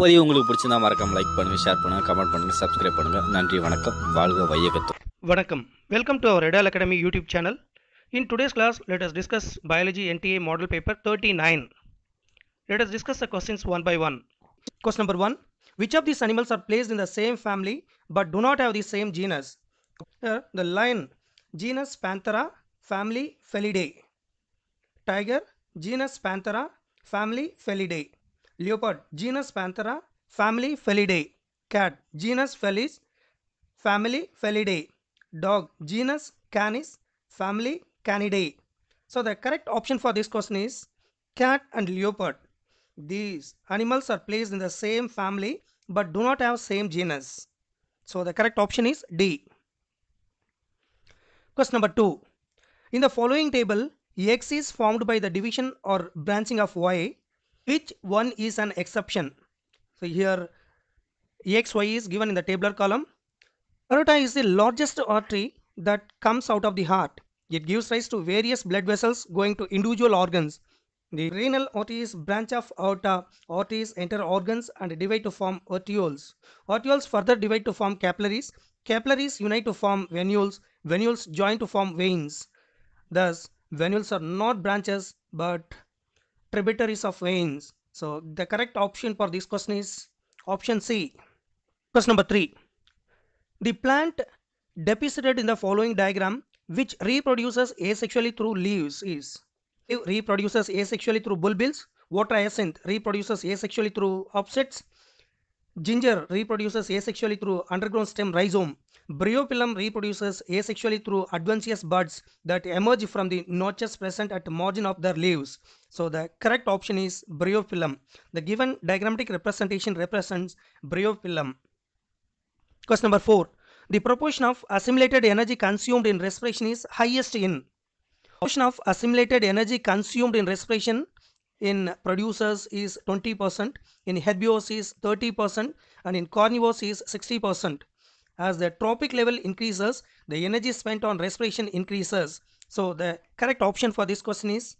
பதிவு உங்களுக்கு பிடிச்சிருந்தா மறக்காம லைக் பண்ணுங்கள் ஷேர் பண்ணுங்கள் கமெண்ட் பண்ணுங்கள் சப்ஸ்கிரைப் பண்ணுங்கள் நன்றி வணக்கம் வாழ்க வையகத்துவம் வணக்கம் வெல்கம் டு அவர் எடால் academy YouTube In today's class, let us discuss Biology NTA Model Paper 39. Let us discuss the questions one by one. Question number 1. Which of these animals are placed in the same family but do not have the same genus? Here, the lion, genus Panthera, family Felidae. Tiger, genus Panthera, family Felidae. Leopard, genus Panthera, family Felidae. Cat, genus Felis, family Felidae. Dog, genus Canis, family Canidae. So the correct option for this question is cat and leopard. These animals are placed in the same family but do not have same genus. So the correct option is D. Question number 2. In the following table, X is formed by the division or branching of Y which one is an exception so here xy is given in the tabular column aorta is the largest artery that comes out of the heart it gives rise to various blood vessels going to individual organs the renal artery is branch of aorta. Arteries enter organs and divide to form arterioles. Arterioles further divide to form capillaries. Capillaries unite to form venules. Venules join to form veins. Thus, venules are not branches but tributaries of veins. So the correct option for this question is option C. Question number 3. The plant depicted in the following diagram which reproduces asexually through leaves is reproduces asexually through bulbils, water hyacinth reproduces asexually through offsets, Ginger reproduces asexually through underground stem rhizome. Bryophyllum reproduces asexually through adventitious buds that emerge from the notches present at margin of their leaves. So the correct option is bryophyllum. The given diagrammatic representation represents bryophyllum. Question number 4. The proportion of assimilated energy consumed in respiration is highest in. Proportion of assimilated energy consumed in respiration in producers is 20%, in herbivores is 30% and in carnivores is 60%. As the trophic level increases, the energy spent on respiration increases. So the correct option for this question is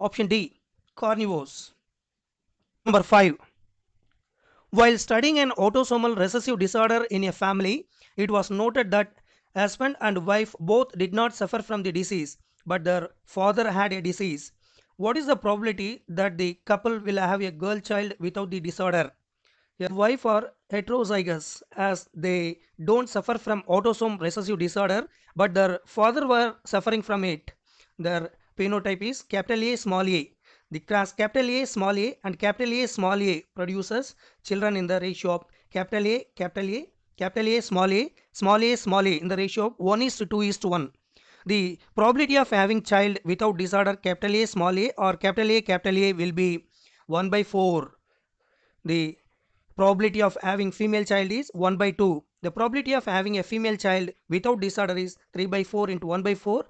option D, carnivores. Number 5. While studying an autosomal recessive disorder in a family, it was noted that husband and wife both did not suffer from the disease, but their father had a disease. What is the probability that the couple will have a girl child without the disorder? A wife are heterozygous as they don't suffer from autosome recessive disorder but their father were suffering from it. Their phenotype is capital A small a. The class capital A small a and capital A small a produces children in the ratio of capital A capital A capital A small a small a small a in the ratio of 1 is to 2 is to 1 the probability of having child without disorder capital A small a or capital A capital A will be 1 by 4. The probability of having female child is 1 by 2. The probability of having a female child without disorder is 3 by 4 into 1 by 4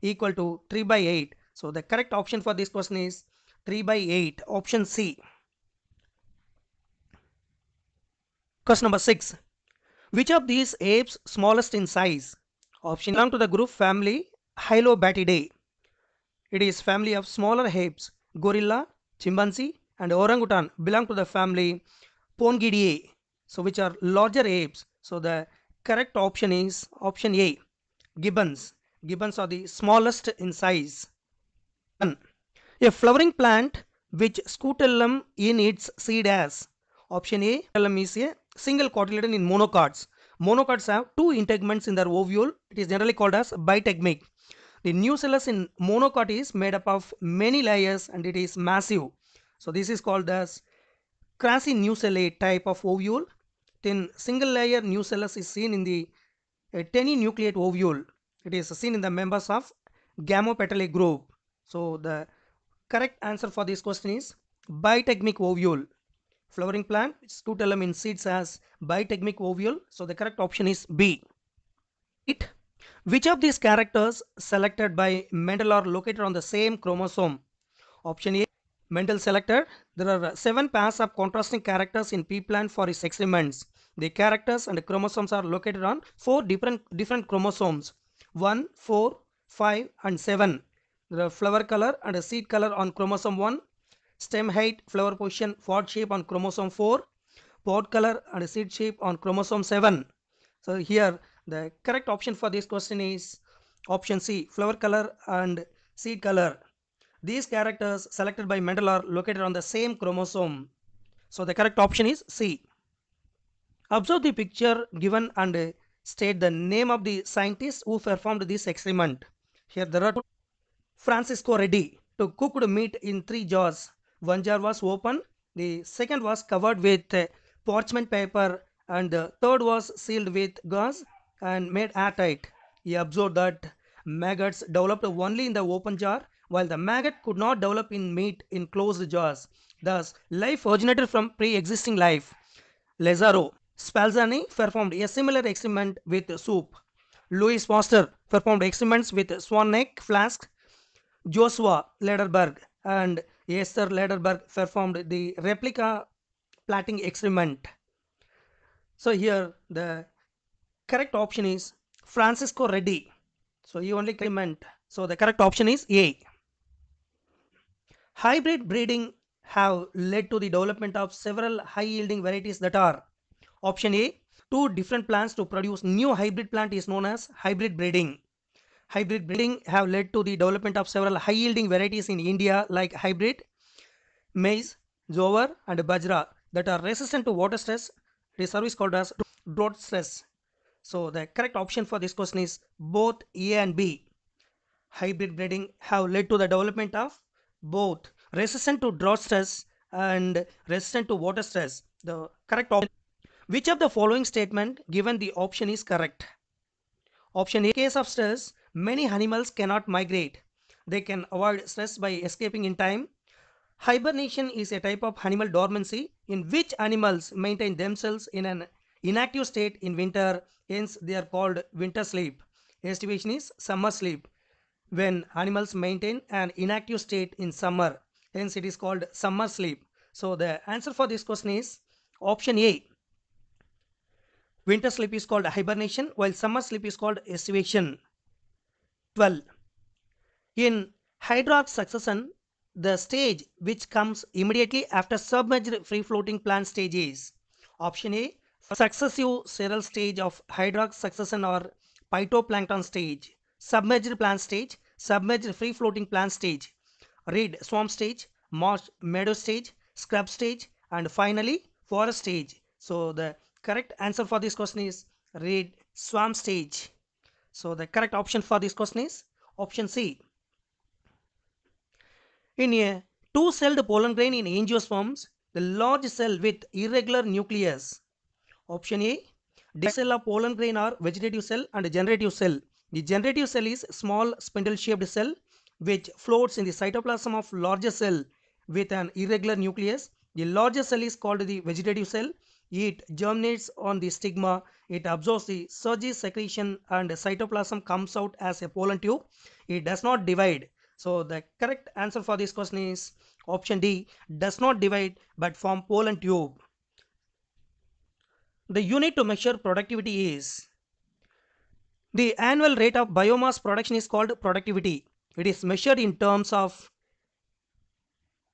equal to 3 by 8. So the correct option for this question is 3 by 8 option C. Question number 6. Which of these apes smallest in size? Option belong to the group family Hylobatidae. It is family of smaller apes, gorilla, chimpanzee and orangutan belong to the family Pongidae. So which are larger apes. So the correct option is option A, gibbons. Gibbons are the smallest in size. A flowering plant which scutellum in its seed as Option A, scutellum is a single cotyledon in monocots. Monocots have two integments in their ovule. It is generally called as bitegmic. The nucellus in monocot is made up of many layers and it is massive. So this is called as crassinucellae type of ovule. Then single layer nucellus is seen in the eh, teninucleate ovule. It is seen in the members of gamopetalae group. So the correct answer for this question is bitegmic ovule flowering plant scutellum in seeds as bitechmic ovule so the correct option is B. It which of these characters selected by Mendel are located on the same chromosome? Option A Mendel selected there are seven pairs of contrasting characters in pea plant for his experiments. The characters and the chromosomes are located on four different different chromosomes 1, 4, 5 and 7. The flower color and a seed color on chromosome 1 stem height, flower position, pod shape on chromosome 4, pod color and seed shape on chromosome 7. So here the correct option for this question is option C, flower color and seed color. These characters selected by Mendel are located on the same chromosome. So the correct option is C. Observe the picture given and state the name of the scientist who performed this experiment. Here there are Francisco Reddy to cooked meat in three jars one jar was open, the second was covered with uh, parchment paper, and the third was sealed with gauze and made airtight. He observed that maggots developed only in the open jar, while the maggot could not develop in meat in closed jars. Thus, life originated from pre-existing life. Lazaro Spalzani performed a similar experiment with soup. Louis Foster performed experiments with swan neck flask. Joshua Lederberg and Esther Lederberg performed the replica plating experiment. So here the correct option is Francisco Reddy. So he only claimant. So the correct option is A. Hybrid breeding have led to the development of several high yielding varieties that are option A. Two different plants to produce new hybrid plant is known as hybrid breeding. Hybrid breeding have led to the development of several high-yielding varieties in India like hybrid, maize, jowar and bajra that are resistant to water stress. This service called as drought stress. So the correct option for this question is both A and B. Hybrid breeding have led to the development of both resistant to drought stress and resistant to water stress. The correct option. Which of the following statement given the option is correct? Option A case of stress Many animals cannot migrate. They can avoid stress by escaping in time. Hibernation is a type of animal dormancy in which animals maintain themselves in an inactive state in winter, hence they are called winter sleep. Estivation is summer sleep when animals maintain an inactive state in summer, hence it is called summer sleep. So the answer for this question is option A. Winter sleep is called hibernation while summer sleep is called estivation. 12. In hydraulic succession, the stage which comes immediately after submerged free floating plant stage is option A successive serial stage of hydraulic succession or phytoplankton stage, submerged plant stage, submerged free floating plant stage, reed swamp stage, marsh meadow stage, scrub stage, and finally forest stage. So the correct answer for this question is reed swamp stage. So the correct option for this question is option C. In a two-celled pollen grain in angiosperms, the large cell with irregular nucleus. Option A, the cell of pollen grain are vegetative cell and generative cell. The generative cell is small spindle-shaped cell which floats in the cytoplasm of larger cell with an irregular nucleus. The larger cell is called the vegetative cell it germinates on the stigma, it absorbs the sugary secretion and cytoplasm comes out as a pollen tube. It does not divide. So the correct answer for this question is option D does not divide but form pollen tube. The unit to measure productivity is the annual rate of biomass production is called productivity. It is measured in terms of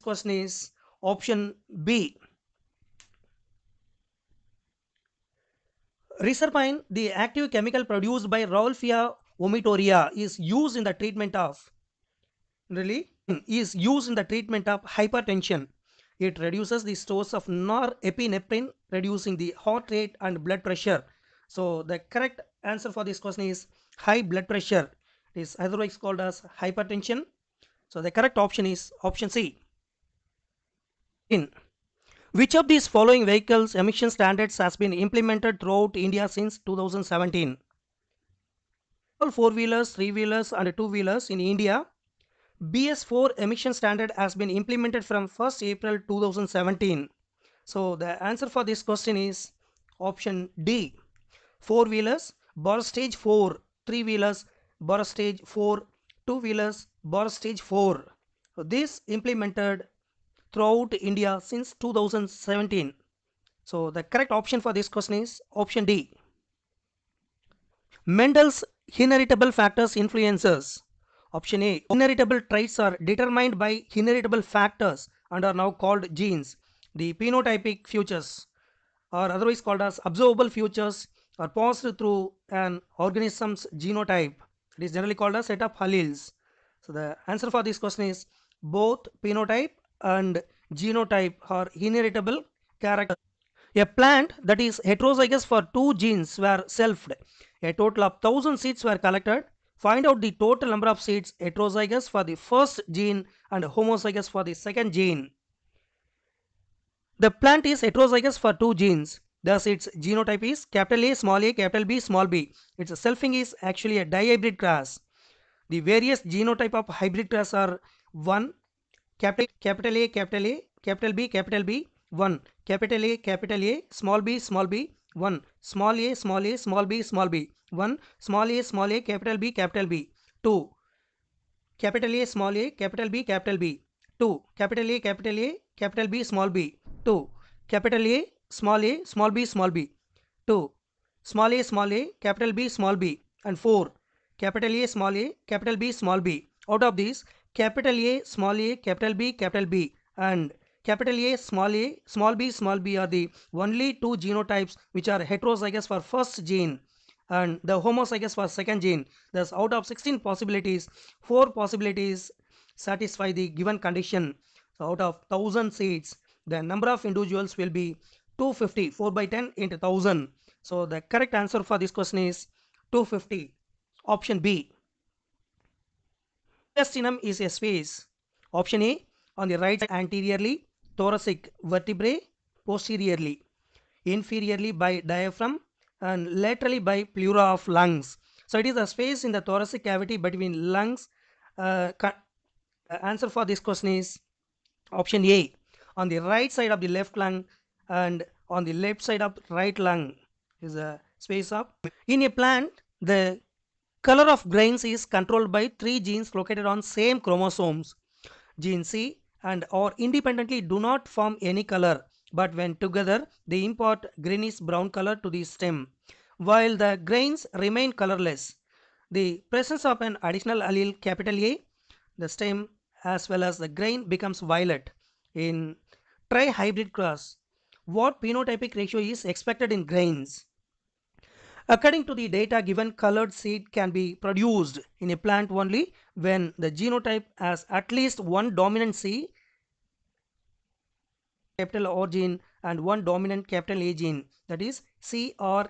question is option B Reserpine, the active chemical produced by Rolfia vomitoria, is used in the treatment of really is used in the treatment of hypertension. It reduces the stores of norepinephrine, reducing the heart rate and blood pressure. So the correct answer for this question is high blood pressure. It is otherwise called as hypertension. So the correct option is option C. In which of these following vehicles emission standards has been implemented throughout India since 2017? All four-wheelers, three-wheelers and two-wheelers in India, BS4 emission standard has been implemented from 1st April 2017. So the answer for this question is option D. Four-wheelers, bar stage 4, three-wheelers, bar stage 4, two-wheelers, bar stage 4. So this implemented throughout India since 2017? So the correct option for this question is option D. Mendel's inheritable factors influences. Option A. Inheritable traits are determined by inheritable factors and are now called genes. The phenotypic futures are otherwise called as observable futures are passed through an organism's genotype. It is generally called a set of alleles. So the answer for this question is both phenotype and genotype or inheritable character. A plant that is heterozygous for two genes were selfed. A total of 1000 seeds were collected. Find out the total number of seeds heterozygous for the first gene and homozygous for the second gene. The plant is heterozygous for two genes. Thus its genotype is capital A, small a, capital B, small b. Its selfing is actually a dihybrid class. The various genotype of hybrid class are 1, capital capital A capital A capital B capital B one capital A capital A small B small B one small A small A small B small B one small A small A capital B capital B two capital A small A capital B capital B two capital A capital A capital B small B two capital A small A small B small B two small A small A capital B small B and four capital A small A capital B small B out of this capital A, small a, capital B, capital B, and capital A, small a, small b, small b are the only two genotypes which are heterozygous for first gene and the homozygous for second gene. Thus, out of 16 possibilities, 4 possibilities satisfy the given condition. So, out of 1000 seeds, the number of individuals will be 250, 4 by 10 into 1000. So, the correct answer for this question is 250, option B. Mediastinum is a space. Option A on the right side anteriorly, thoracic vertebrae posteriorly, inferiorly by diaphragm and laterally by pleura of lungs. So it is a space in the thoracic cavity between lungs. Uh, uh answer for this question is option A on the right side of the left lung and on the left side of right lung is a space of in a plant the Color of grains is controlled by three genes located on same chromosomes. Gene C and or independently do not form any color but when together they impart greenish brown color to the stem while the grains remain colorless. The presence of an additional allele capital A, the stem as well as the grain becomes violet. In tri-hybrid cross, what phenotypic ratio is expected in grains? According to the data given, colored seed can be produced in a plant only when the genotype has at least one dominant C capital O gene and one dominant capital A gene that is CRA.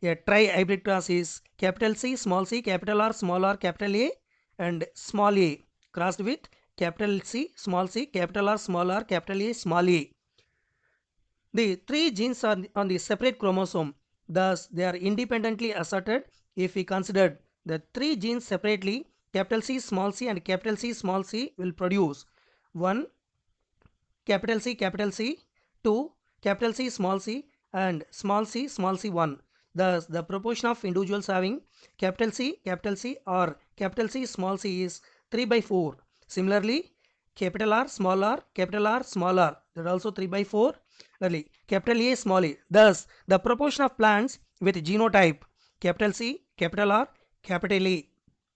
A tri-hybrid cross is capital C, small c, capital R, small r, capital A and small a crossed with capital C, small c, capital R, small r, capital A, small a. The three genes are on the separate chromosome Thus, they are independently asserted if we consider the three genes separately capital C small c and capital C small c will produce 1 capital C capital C 2 capital C small c and small c small c 1. Thus the proportion of individuals having capital C capital C or capital C small c is 3 by 4. Similarly capital R small r capital R small r that also 3 by 4 really capital A small a. Thus, the proportion of plants with genotype capital C, capital R, capital A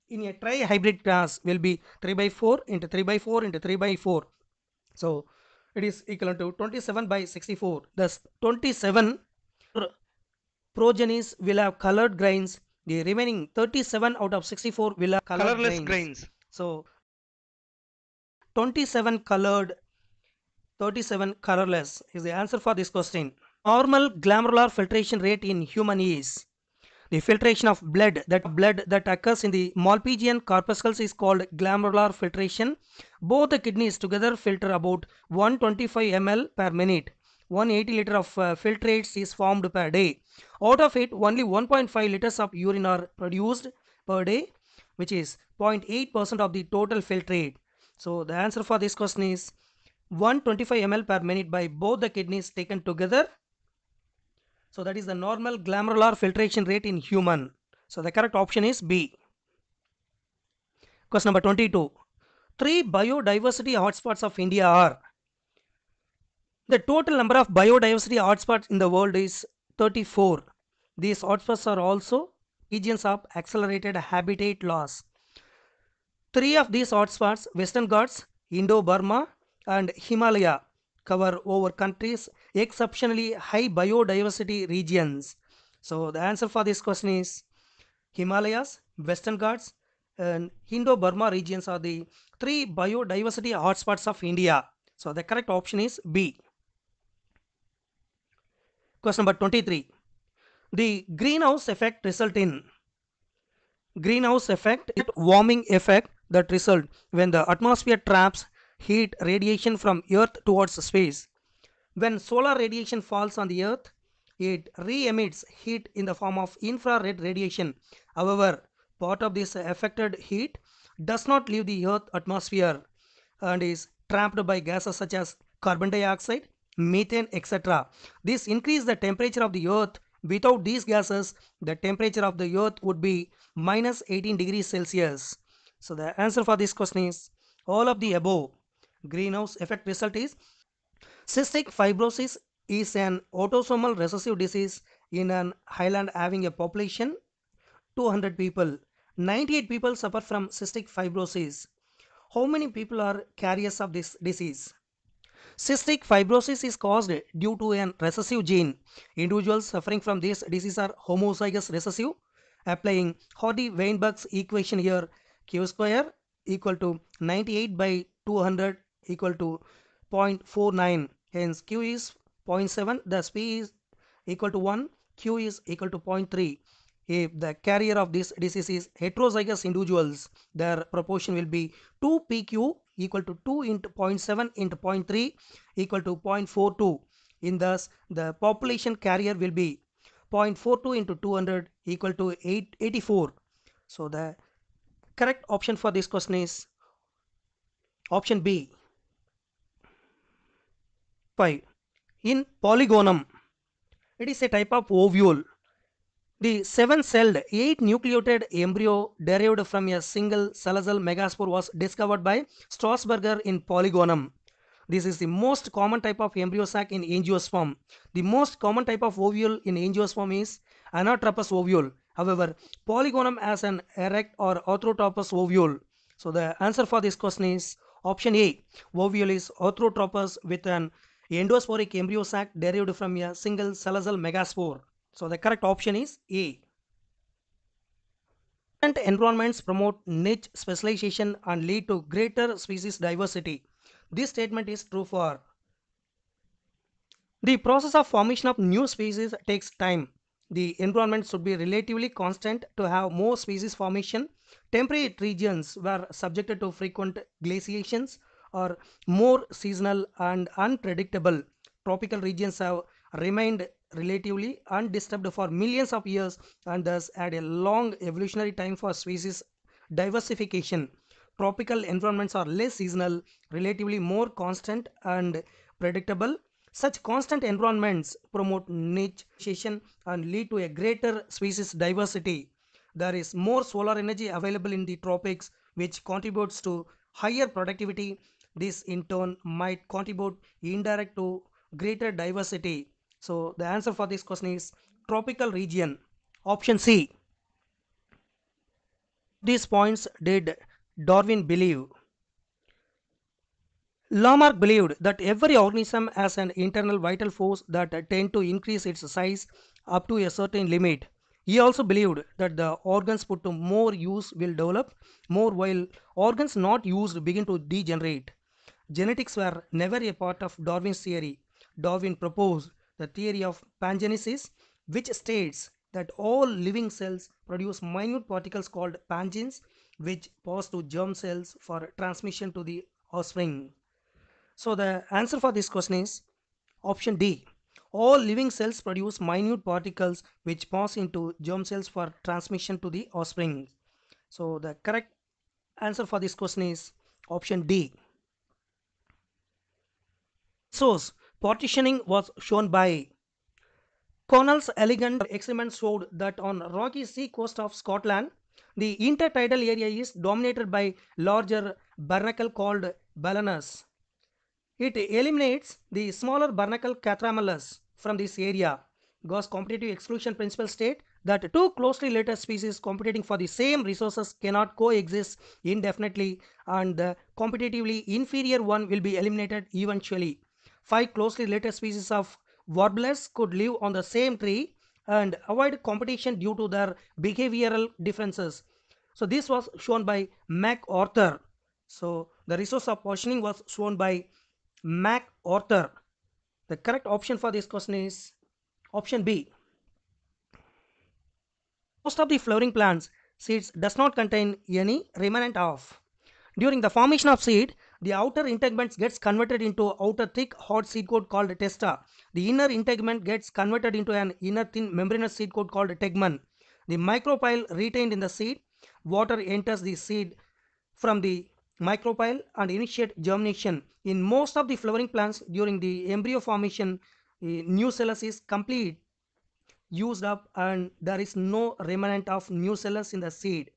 in a tri-hybrid class will be 3 by 4 into 3 by 4 into 3 by 4. So, it is equal to 27 by 64. Thus, 27 progenies will have colored grains. The remaining 37 out of 64 will have colored colorless grains. grains. So, 27 colored 37 colorless is the answer for this question. Normal glomerular filtration rate in human is the filtration of blood that blood that occurs in the Malpighian corpuscles is called glomerular filtration. Both the kidneys together filter about 125 ml per minute. 180 liter of uh, filtrates is formed per day. Out of it, only 1.5 liters of urine are produced per day, which is 0.8% of the total filtrate. So the answer for this question is 125 ml per minute by both the kidneys taken together. So that is the normal glomerular filtration rate in human. So the correct option is B. Question number 22. Three biodiversity hotspots of India are. The total number of biodiversity hotspots in the world is 34. These hotspots are also regions of accelerated habitat loss. Three of these hotspots, Western Ghats, Indo-Burma and Himalaya cover over countries exceptionally high biodiversity regions. So the answer for this question is Himalayas, Western Ghats and Indo-Burma regions are the three biodiversity hotspots of India. So the correct option is B. Question number 23. The greenhouse effect result in greenhouse effect warming effect that result when the atmosphere traps heat radiation from Earth towards space. When solar radiation falls on the Earth, it re-emits heat in the form of infrared radiation. However, part of this affected heat does not leave the Earth atmosphere and is trapped by gases such as carbon dioxide, methane, etc. This increase the temperature of the Earth. Without these gases, the temperature of the Earth would be minus 18 degrees Celsius. So the answer for this question is all of the above greenhouse effect result is cystic fibrosis is an autosomal recessive disease in an island having a population 200 people 98 people suffer from cystic fibrosis how many people are carriers of this disease cystic fibrosis is caused due to an recessive gene individuals suffering from this disease are homozygous recessive applying Hardy-Weinberg's equation here q square equal to 98 by 200 equal to 0.49 hence q is 0.7 thus p is equal to 1 q is equal to 0.3 if the carrier of this disease is heterozygous individuals their proportion will be 2pq equal to 2 into 0.7 into 0.3 equal to 0.42 in thus the population carrier will be 0.42 into 200 equal to 884 so the correct option for this question is option b 5. In polygonum, it is a type of ovule. The seven-celled, eight-nucleated embryo derived from a single cellule megaspore was discovered by Strasburger in polygonum. This is the most common type of embryo sac in angiosperm. The most common type of ovule in angiosperm is anatropous ovule. However, polygonum has an erect or orthotropous ovule. So the answer for this question is option A. Ovule is orthotropous with an endosporic embryo sac derived from a single cellule megaspore. So the correct option is A. Different environments promote niche specialization and lead to greater species diversity. This statement is true for the process of formation of new species takes time. The environment should be relatively constant to have more species formation. Temperate regions were subjected to frequent glaciations are more seasonal and unpredictable. Tropical regions have remained relatively undisturbed for millions of years and thus had a long evolutionary time for species diversification. Tropical environments are less seasonal, relatively more constant and predictable. Such constant environments promote nicheization and lead to a greater species diversity. There is more solar energy available in the tropics which contributes to higher productivity this in turn might contribute indirect to greater diversity. So the answer for this question is tropical region. Option C. These points did Darwin believe? Lamarck believed that every organism has an internal vital force that tend to increase its size up to a certain limit. He also believed that the organs put to more use will develop more while organs not used begin to degenerate genetics were never a part of Darwin's theory. Darwin proposed the theory of pangenesis, which states that all living cells produce minute particles called pangenes, which pass to germ cells for transmission to the offspring. So the answer for this question is option D. All living cells produce minute particles which pass into germ cells for transmission to the offspring. So the correct answer for this question is option D. Source partitioning was shown by Connell's elegant experiment showed that on rocky sea coast of Scotland, the intertidal area is dominated by larger barnacle called Balanus. It eliminates the smaller barnacle catramelus from this area. Gauss competitive exclusion principle state that two closely related species competing for the same resources cannot coexist indefinitely and the competitively inferior one will be eliminated eventually. Five closely related species of warblers could live on the same tree and avoid competition due to their behavioral differences. So this was shown by Mac Arthur. So the resource of poisoning was shown by Mac Arthur. The correct option for this question is option B. Most of the flowering plants seeds does not contain any remnant of. During the formation of seed, the outer integument gets converted into outer thick hot seed coat called testa. The inner integument gets converted into an inner thin membranous seed coat called tegmen. The micropyle retained in the seed. Water enters the seed from the micropyle and initiate germination. In most of the flowering plants during the embryo formation, the new cellus is complete used up and there is no remnant of new cellus in the seed.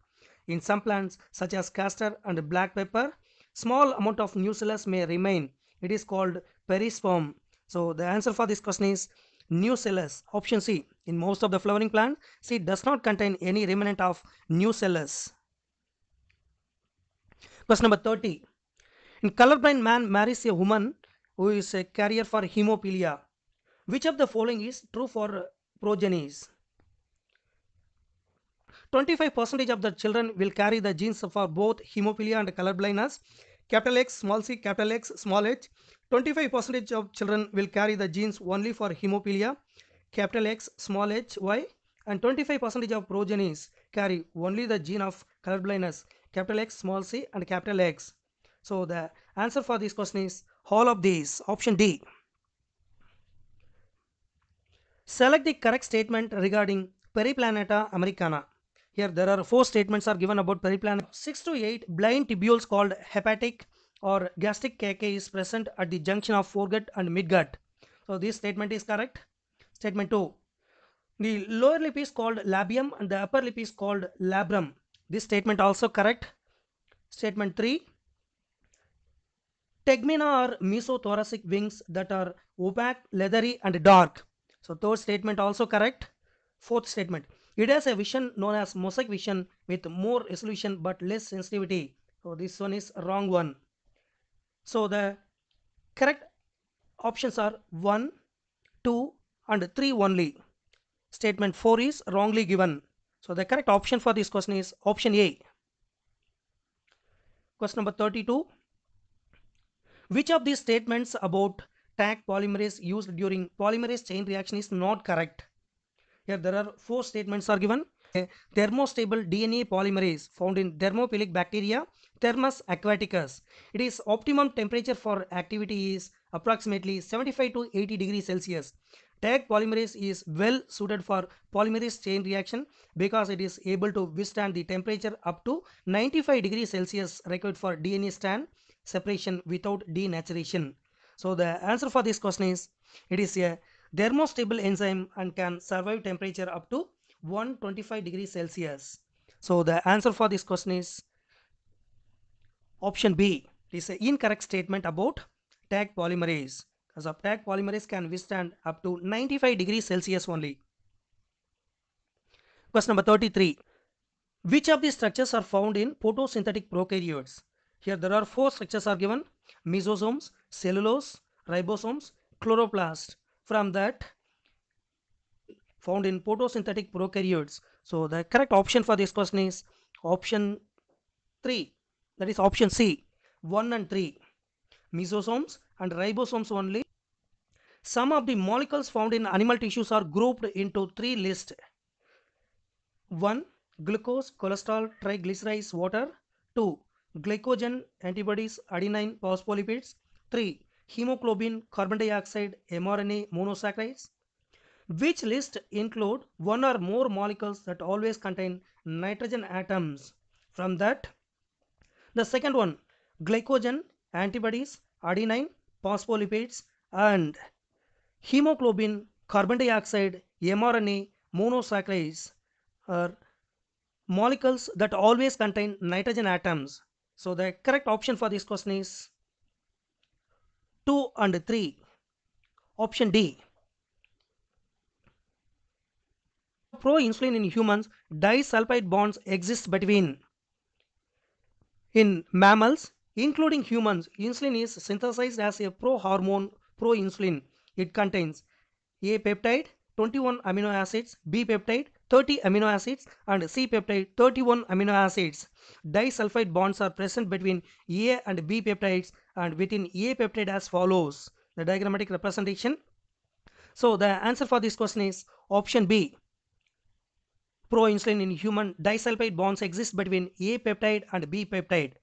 In some plants such as castor and black pepper, small amount of nucellus may remain it is called perisperm so the answer for this question is nucellus option c in most of the flowering plant c does not contain any remnant of nucellus question number 30 in colorblind man marries a woman who is a carrier for hemophilia which of the following is true for progenies 25% of the children will carry the genes for both hemophilia and colorblindness. Capital X, small c, capital X, small h. 25% of children will carry the genes only for hemophilia, capital X, small h, y. And 25% of progenies carry only the gene of colorblindness, capital X, small c, and capital X. So the answer for this question is all of these, option D. Select the correct statement regarding Periplaneta americana. Here there are four statements are given about periplan. 6 to 8 blind tubules called hepatic or gastric KK is present at the junction of foregut and midgut. So this statement is correct. Statement 2. The lower lip is called labium and the upper lip is called labrum. This statement also correct. Statement 3. Tegmina are mesothoracic wings that are opaque, leathery and dark. So third statement also correct. Fourth statement. It has a vision known as mosaic vision with more resolution but less sensitivity. So this one is wrong one. So the correct options are 1, 2 and 3 only. Statement 4 is wrongly given. So the correct option for this question is option A. Question number 32. Which of these statements about tag polymerase used during polymerase chain reaction is not correct? Here there are four statements are given. A thermostable DNA polymerase found in thermophilic bacteria Thermus aquaticus. It is optimum temperature for activity is approximately 75 to 80 degrees Celsius. TAG polymerase is well suited for polymerase chain reaction because it is able to withstand the temperature up to 95 degrees Celsius required for DNA strand separation without denaturation. So the answer for this question is it is a stable enzyme and can survive temperature up to 125 degrees Celsius. So the answer for this question is option B. This is an incorrect statement about tag polymerase. because of tag polymerase can withstand up to 95 degrees Celsius only. Question number 33. Which of these structures are found in photosynthetic prokaryotes? Here there are four structures are given. Mesosomes, cellulose, ribosomes, chloroplast from that found in photosynthetic prokaryotes. So the correct option for this question is option 3 that is option C 1 and 3 mesosomes and ribosomes only. Some of the molecules found in animal tissues are grouped into three lists. 1. Glucose, cholesterol, triglycerides, water. 2. Glycogen, antibodies, adenine, phospholipids. 3 hemoglobin, carbon dioxide, mRNA monosaccharides, which list include one or more molecules that always contain nitrogen atoms. From that, the second one, glycogen, antibodies, adenine, phospholipids, and hemoglobin, carbon dioxide, mRNA, monosaccharides are molecules that always contain nitrogen atoms. So the correct option for this question is 2 and 3 option D proinsulin in humans disulfide bonds exist between in mammals including humans insulin is synthesized as a prohormone proinsulin it contains a peptide 21 amino acids b peptide 30 amino acids and C peptide 31 amino acids. Disulfide bonds are present between A and B peptides and within A peptide as follows the diagrammatic representation. So the answer for this question is option B. Proinsulin in human disulfide bonds exist between A peptide and B peptide.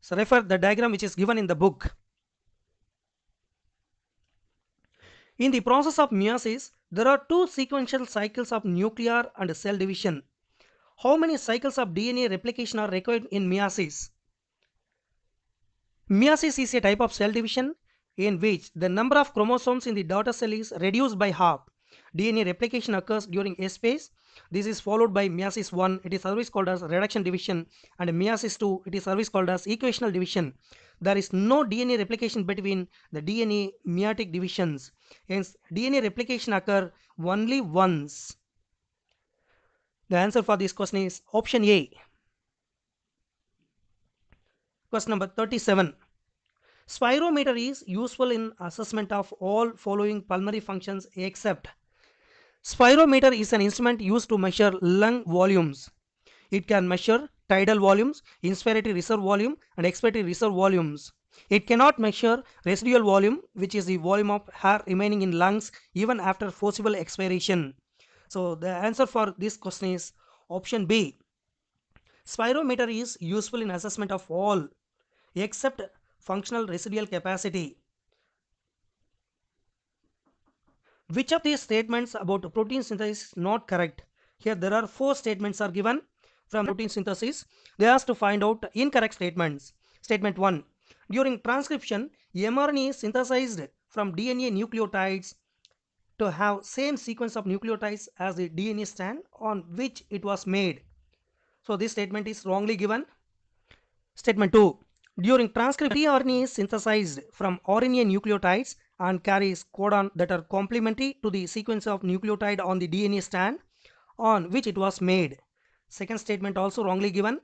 So refer the diagram which is given in the book. In the process of meiosis, there are two sequential cycles of nuclear and cell division. How many cycles of DNA replication are required in meiosis? Meiosis is a type of cell division in which the number of chromosomes in the daughter cell is reduced by half. DNA replication occurs during S phase. This is followed by meiosis 1, it is always called as reduction division, and meiosis 2, it is always called as equational division. There is no DNA replication between the DNA meiotic divisions. Hence, DNA replication occur only once. The answer for this question is option A. Question number 37. Spirometer is useful in assessment of all following pulmonary functions except Spirometer is an instrument used to measure lung volumes. It can measure tidal volumes, inspiratory reserve volume and expiratory reserve volumes. It cannot measure residual volume which is the volume of air remaining in lungs even after forcible expiration. So the answer for this question is option B. Spirometer is useful in assessment of all except functional residual capacity. Which of these statements about protein synthesis is not correct? Here there are four statements are given from protein synthesis. They asked to find out incorrect statements. Statement 1. During transcription, mRNA is synthesized from DNA nucleotides to have same sequence of nucleotides as the DNA strand on which it was made. So this statement is wrongly given. Statement 2. During transcription, pre-RNA is synthesized from RNA nucleotides and carries codon that are complementary to the sequence of nucleotide on the DNA strand on which it was made. Second statement also wrongly given.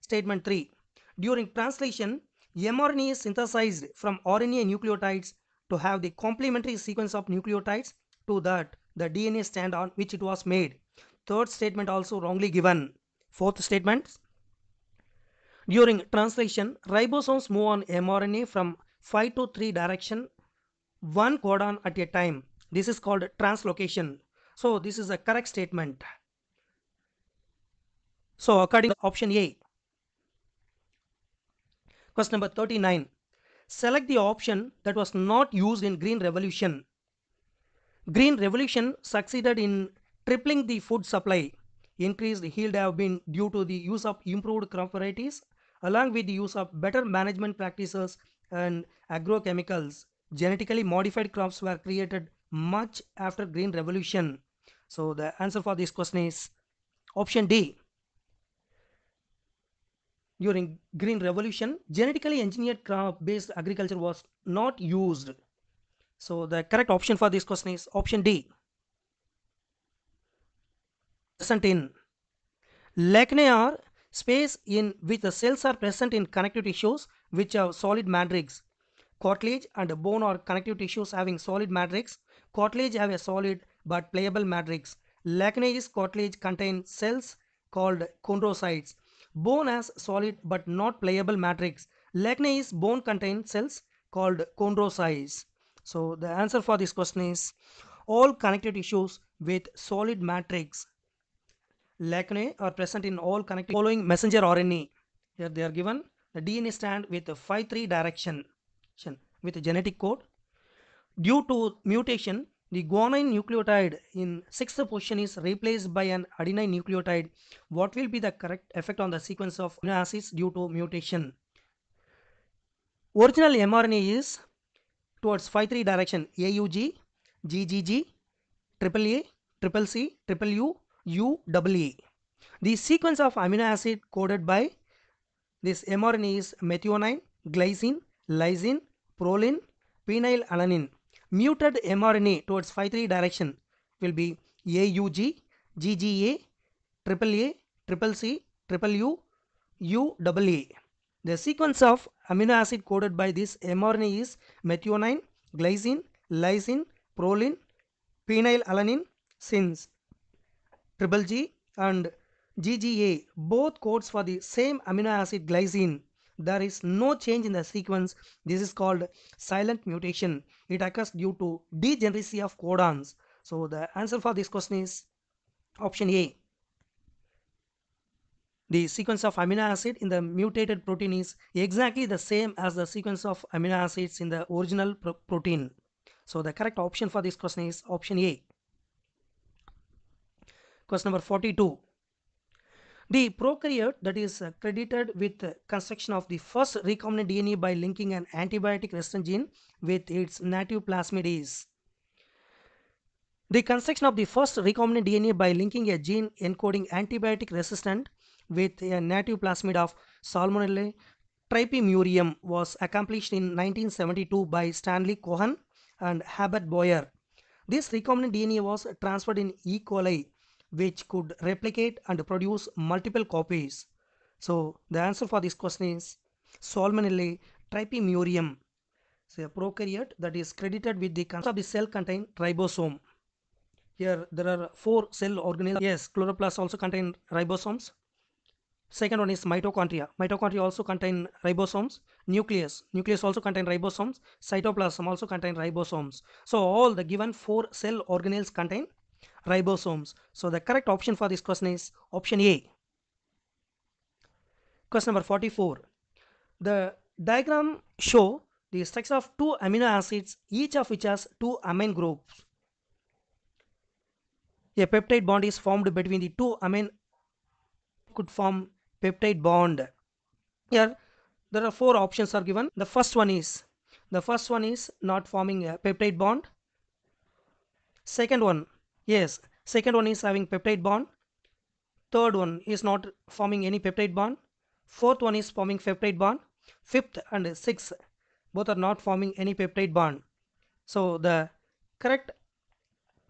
Statement 3. During translation, mRNA is synthesized from RNA nucleotides to have the complementary sequence of nucleotides to that the DNA strand on which it was made. Third statement also wrongly given. Fourth statement during translation, ribosomes move on mRNA from 5 to 3 direction, one codon at a time. This is called translocation. So this is a correct statement. So according to option A. Question number 39. Select the option that was not used in Green Revolution. Green Revolution succeeded in tripling the food supply. Increased yield have been due to the use of improved crop varieties along with the use of better management practices and agrochemicals genetically modified crops were created much after green revolution so the answer for this question is option d during green revolution genetically engineered crop based agriculture was not used so the correct option for this question is option d present in Lekne space in which the cells are present in connective tissues which have solid matrix. Cartilage and bone are connective tissues having solid matrix. Cartilage have a solid but pliable matrix. Lacunaceous cartilage contain cells called chondrocytes. Bone has solid but not pliable matrix. Lacunaceous bone contains cells called chondrocytes. So the answer for this question is all connective tissues with solid matrix lacunae are present in all connecting following messenger RNA. Here they are given the DNA strand with a 5-3 direction with a genetic code. Due to mutation, the guanine nucleotide in sixth position is replaced by an adenine nucleotide. What will be the correct effect on the sequence of amino acids due to mutation? Original mRNA is towards 5-3 direction AUG, GGG, AAA, CCC, UU, UWA. The sequence of amino acid coded by this mRNA is methionine, glycine, lysine, proline, phenylalanine. Muted mRNA towards 5-3 direction will be AUG, GGA, AAA, triple C, triple U, UAA. The sequence of amino acid coded by this mRNA is methionine, glycine, lysine, proline, phenylalanine, since triple G and GGA both codes for the same amino acid glycine. There is no change in the sequence. This is called silent mutation. It occurs due to degeneracy of codons. So the answer for this question is option A. The sequence of amino acid in the mutated protein is exactly the same as the sequence of amino acids in the original pro protein. So the correct option for this question is option A. Question number 42. The prokaryote that is uh, credited with uh, construction of the first recombinant DNA by linking an antibiotic resistant gene with its native plasmid is. The construction of the first recombinant DNA by linking a gene encoding antibiotic resistant with a native plasmid of Salmonella trypimurium was accomplished in 1972 by Stanley Cohen and Herbert Boyer. This recombinant DNA was transferred in E. coli which could replicate and produce multiple copies. So the answer for this question is Salmonella trypimurium. So a prokaryote that is credited with the concept of the cell contain ribosome. Here there are four cell organelles. Yes, chloroplast also contain ribosomes. Second one is mitochondria. Mitochondria also contain ribosomes. Nucleus. Nucleus also contain ribosomes. Cytoplasm also contain ribosomes. So all the given four cell organelles contain ribosomes. So the correct option for this question is option A. Question number 44. The diagram show the structure of two amino acids, each of which has two amine groups. A peptide bond is formed between the two amine could form peptide bond. Here there are four options are given. The first one is the first one is not forming a peptide bond. Second one Yes, second one is having peptide bond. Third one is not forming any peptide bond. Fourth one is forming peptide bond. Fifth and sixth, both are not forming any peptide bond. So the correct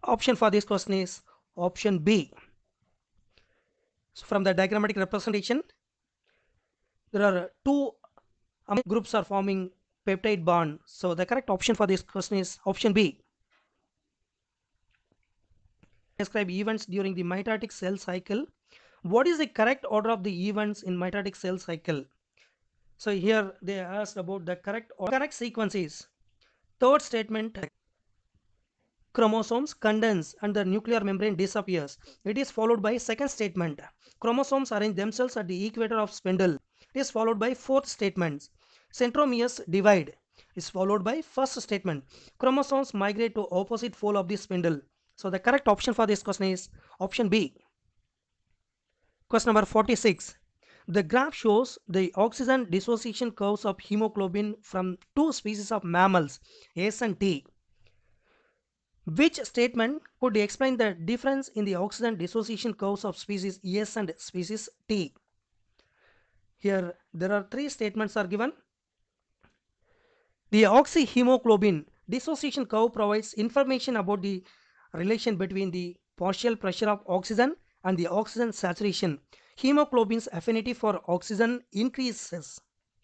option for this question is option B. So from the diagrammatic representation, there are two groups are forming peptide bond. So the correct option for this question is option B describe events during the mitotic cell cycle what is the correct order of the events in mitotic cell cycle so here they asked about the correct or correct sequences. third statement chromosomes condense and the nuclear membrane disappears it is followed by second statement chromosomes arrange themselves at the equator of spindle it is followed by fourth statement centromeres divide is followed by first statement chromosomes migrate to opposite pole of the spindle so the correct option for this question is option B. Question number 46. The graph shows the oxygen dissociation curves of hemoglobin from two species of mammals, S and T. Which statement could explain the difference in the oxygen dissociation curves of species S and species T? Here, there are three statements are given. The oxyhemoglobin dissociation curve provides information about the relation between the partial pressure of oxygen and the oxygen saturation. Hemoglobin's affinity for oxygen increases.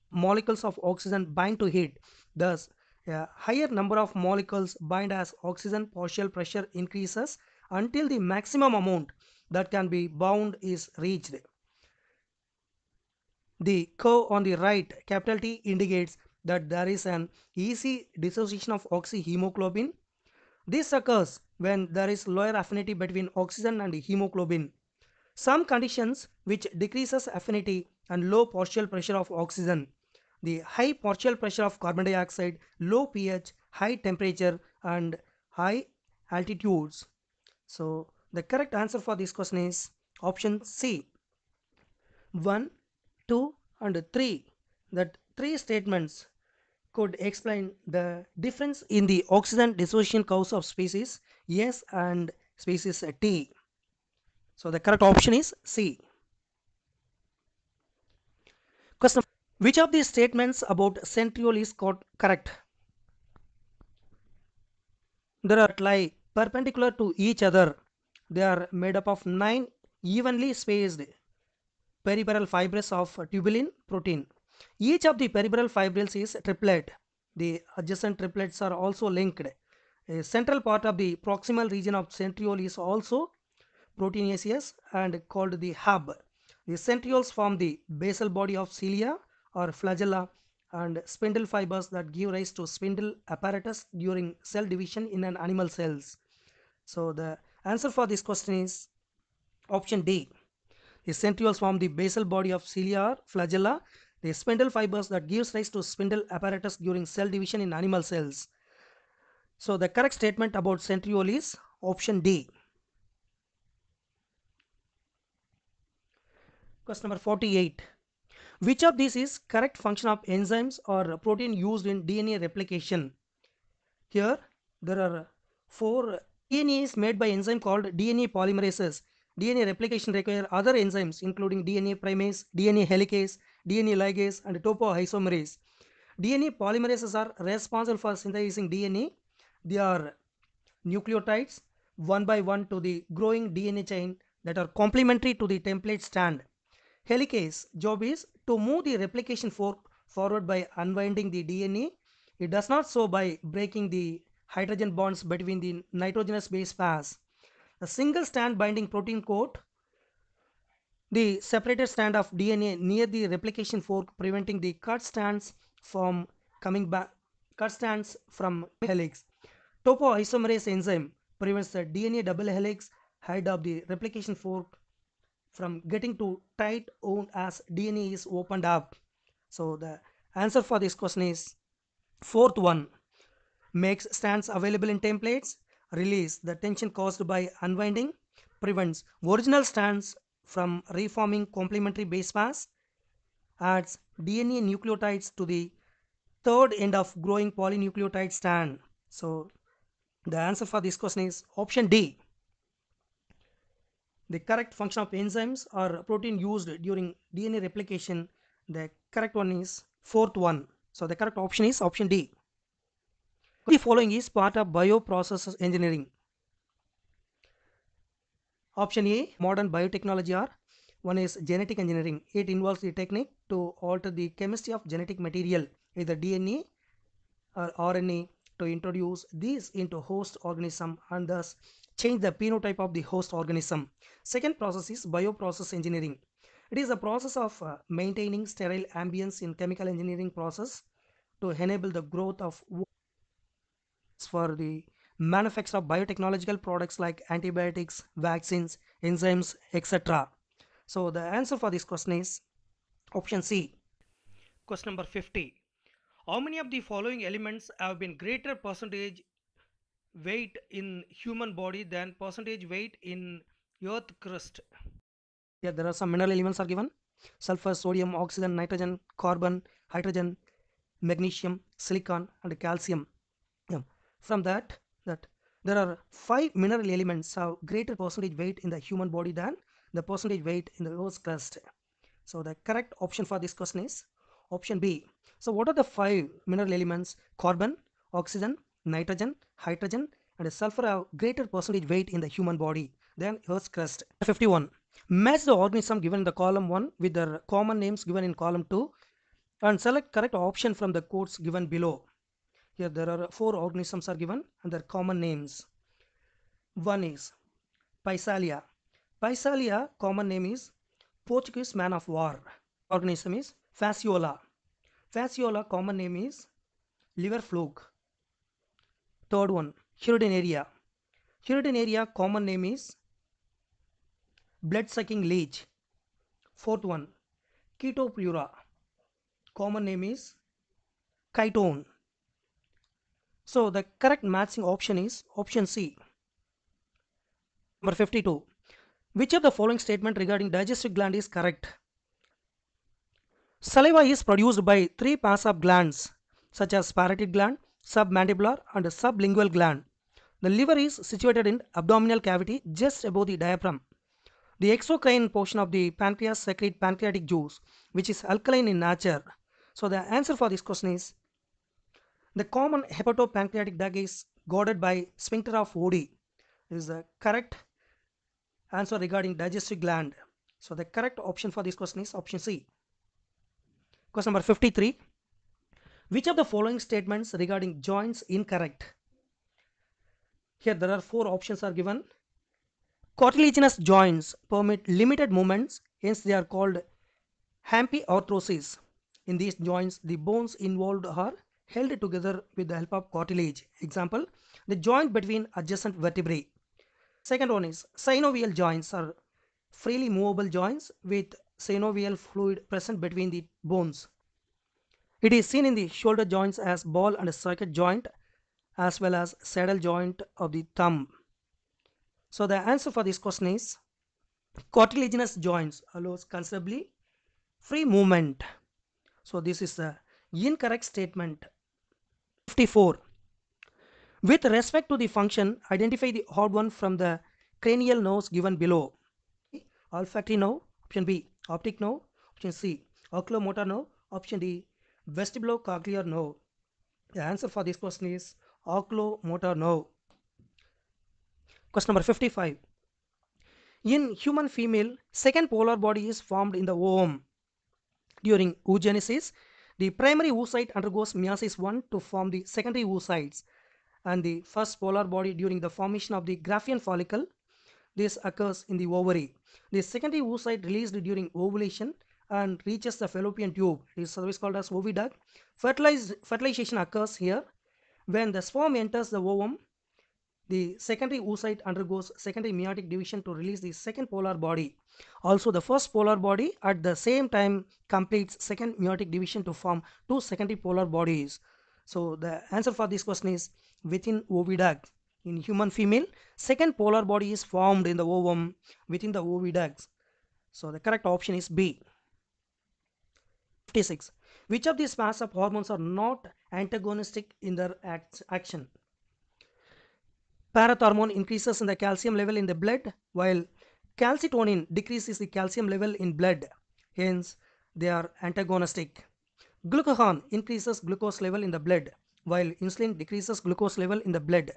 Molecules of oxygen bind to it. Thus, a higher number of molecules bind as oxygen partial pressure increases until the maximum amount that can be bound is reached. The curve on the right, capital T, indicates that there is an easy dissociation of oxyhemoglobin this occurs when there is lower affinity between oxygen and hemoglobin. Some conditions which decreases affinity and low partial pressure of oxygen. The high partial pressure of carbon dioxide, low pH, high temperature and high altitudes. So the correct answer for this question is option C. 1, 2 and 3. That three statements could explain the difference in the oxygen dissociation curves of species S and species T. So the correct option is C. Question Which of these statements about centriole is correct? There are lie perpendicular to each other. They are made up of nine evenly spaced peripheral fibers of tubulin protein. Each of the peripheral fibrils is triplet. The adjacent triplets are also linked. A central part of the proximal region of centriole is also proteinaceous and called the hub. The centrioles form the basal body of cilia or flagella and spindle fibers that give rise to spindle apparatus during cell division in an animal cells. So the answer for this question is option D. The centrioles form the basal body of cilia or flagella the spindle fibers that gives rise to spindle apparatus during cell division in animal cells. So the correct statement about centriole is option D. Question number 48. Which of these is correct function of enzymes or protein used in DNA replication? Here there are four DNA is made by enzyme called DNA polymerases. DNA replication require other enzymes including DNA primase, DNA helicase, DNA ligase, and topoisomerase. DNA polymerases are responsible for synthesizing DNA. They are nucleotides one by one to the growing DNA chain that are complementary to the template strand. Helicase job is to move the replication fork forward by unwinding the DNA. It does not so by breaking the hydrogen bonds between the nitrogenous base pairs. A single strand binding protein coat the separated strand of DNA near the replication fork preventing the cut strands from coming back cut strands from helix. Topoisomerase enzyme prevents the DNA double helix head of the replication fork from getting too tight wound as DNA is opened up. So the answer for this question is fourth one makes strands available in templates, release the tension caused by unwinding, prevents original strands from reforming complementary base pairs adds DNA nucleotides to the third end of growing polynucleotide strand. So the answer for this question is option D. The correct function of enzymes or protein used during DNA replication, the correct one is fourth one. So the correct option is option D. The following is part of bioprocess engineering. Option A modern biotechnology are one is genetic engineering. It involves the technique to alter the chemistry of genetic material either DNA or RNA to introduce these into host organism and thus change the phenotype of the host organism. Second process is bioprocess engineering. It is a process of uh, maintaining sterile ambience in chemical engineering process to enable the growth of for the manufacture of biotechnological products like antibiotics, vaccines, enzymes, etc. So the answer for this question is option C. Question number 50. How many of the following elements have been greater percentage weight in human body than percentage weight in earth crust? Yeah, there are some mineral elements are given. Sulfur, sodium, oxygen, nitrogen, carbon, hydrogen, magnesium, silicon and calcium. Yeah. From that, that there are five mineral elements have greater percentage weight in the human body than the percentage weight in the earth's crust so the correct option for this question is option b so what are the five mineral elements carbon oxygen nitrogen hydrogen and sulfur have greater percentage weight in the human body than earth's crust 51 match the organism given in the column 1 with their common names given in column 2 and select correct option from the codes given below here there are four organisms are given and their common names one is Paisalia Paisalia common name is Portuguese man of war organism is Fasciola Fasciola common name is liver fluke third one Hirudinaria Hirudinaria common name is blood sucking leech fourth one Ketopura common name is Chitone so the correct matching option is option C. Number 52. Which of the following statement regarding digestive gland is correct? Saliva is produced by three pairs of glands such as parotid gland, submandibular and sublingual gland. The liver is situated in abdominal cavity just above the diaphragm. The exocrine portion of the pancreas secretes pancreatic juice which is alkaline in nature. So the answer for this question is the common hepatopancreatic duct is guarded by sphincter of Woody. This is the correct answer regarding digestive gland. So the correct option for this question is option C. Question number 53. Which of the following statements regarding joints incorrect? Here there are four options are given. Cartilaginous joints permit limited movements, hence they are called hampi arthroses. In these joints, the bones involved are held together with the help of cartilage. Example, the joint between adjacent vertebrae. Second one is synovial joints are freely movable joints with synovial fluid present between the bones. It is seen in the shoulder joints as ball and socket joint as well as saddle joint of the thumb. So the answer for this question is cartilaginous joints allows considerably free movement. So this is the incorrect statement 54. With respect to the function, identify the odd one from the cranial nerves given below. Olfactory nerve, option B. Optic nerve, option C. Oculomotor nerve, option D. Vestibulocochlear nerve. The answer for this question is oculomotor nerve. Question number 55. In human female, second polar body is formed in the womb during oogenesis the primary oocyte undergoes meiosis 1 to form the secondary oocytes and the first polar body during the formation of the graphene follicle. This occurs in the ovary. The secondary oocyte released during ovulation and reaches the fallopian tube. It is otherwise called as oviduct. fertilization occurs here. When the sperm enters the ovum, the secondary oocyte undergoes secondary meiotic division to release the second polar body. Also, the first polar body at the same time completes second meiotic division to form two secondary polar bodies. So, the answer for this question is within oviduct. In human female, second polar body is formed in the ovum within the oviduct. So, the correct option is B. 56. Which of these mass of hormones are not antagonistic in their act action? Parathormone increases in the calcium level in the blood while calcitonin decreases the calcium level in blood. Hence, they are antagonistic. Glucagon increases glucose level in the blood while insulin decreases glucose level in the blood.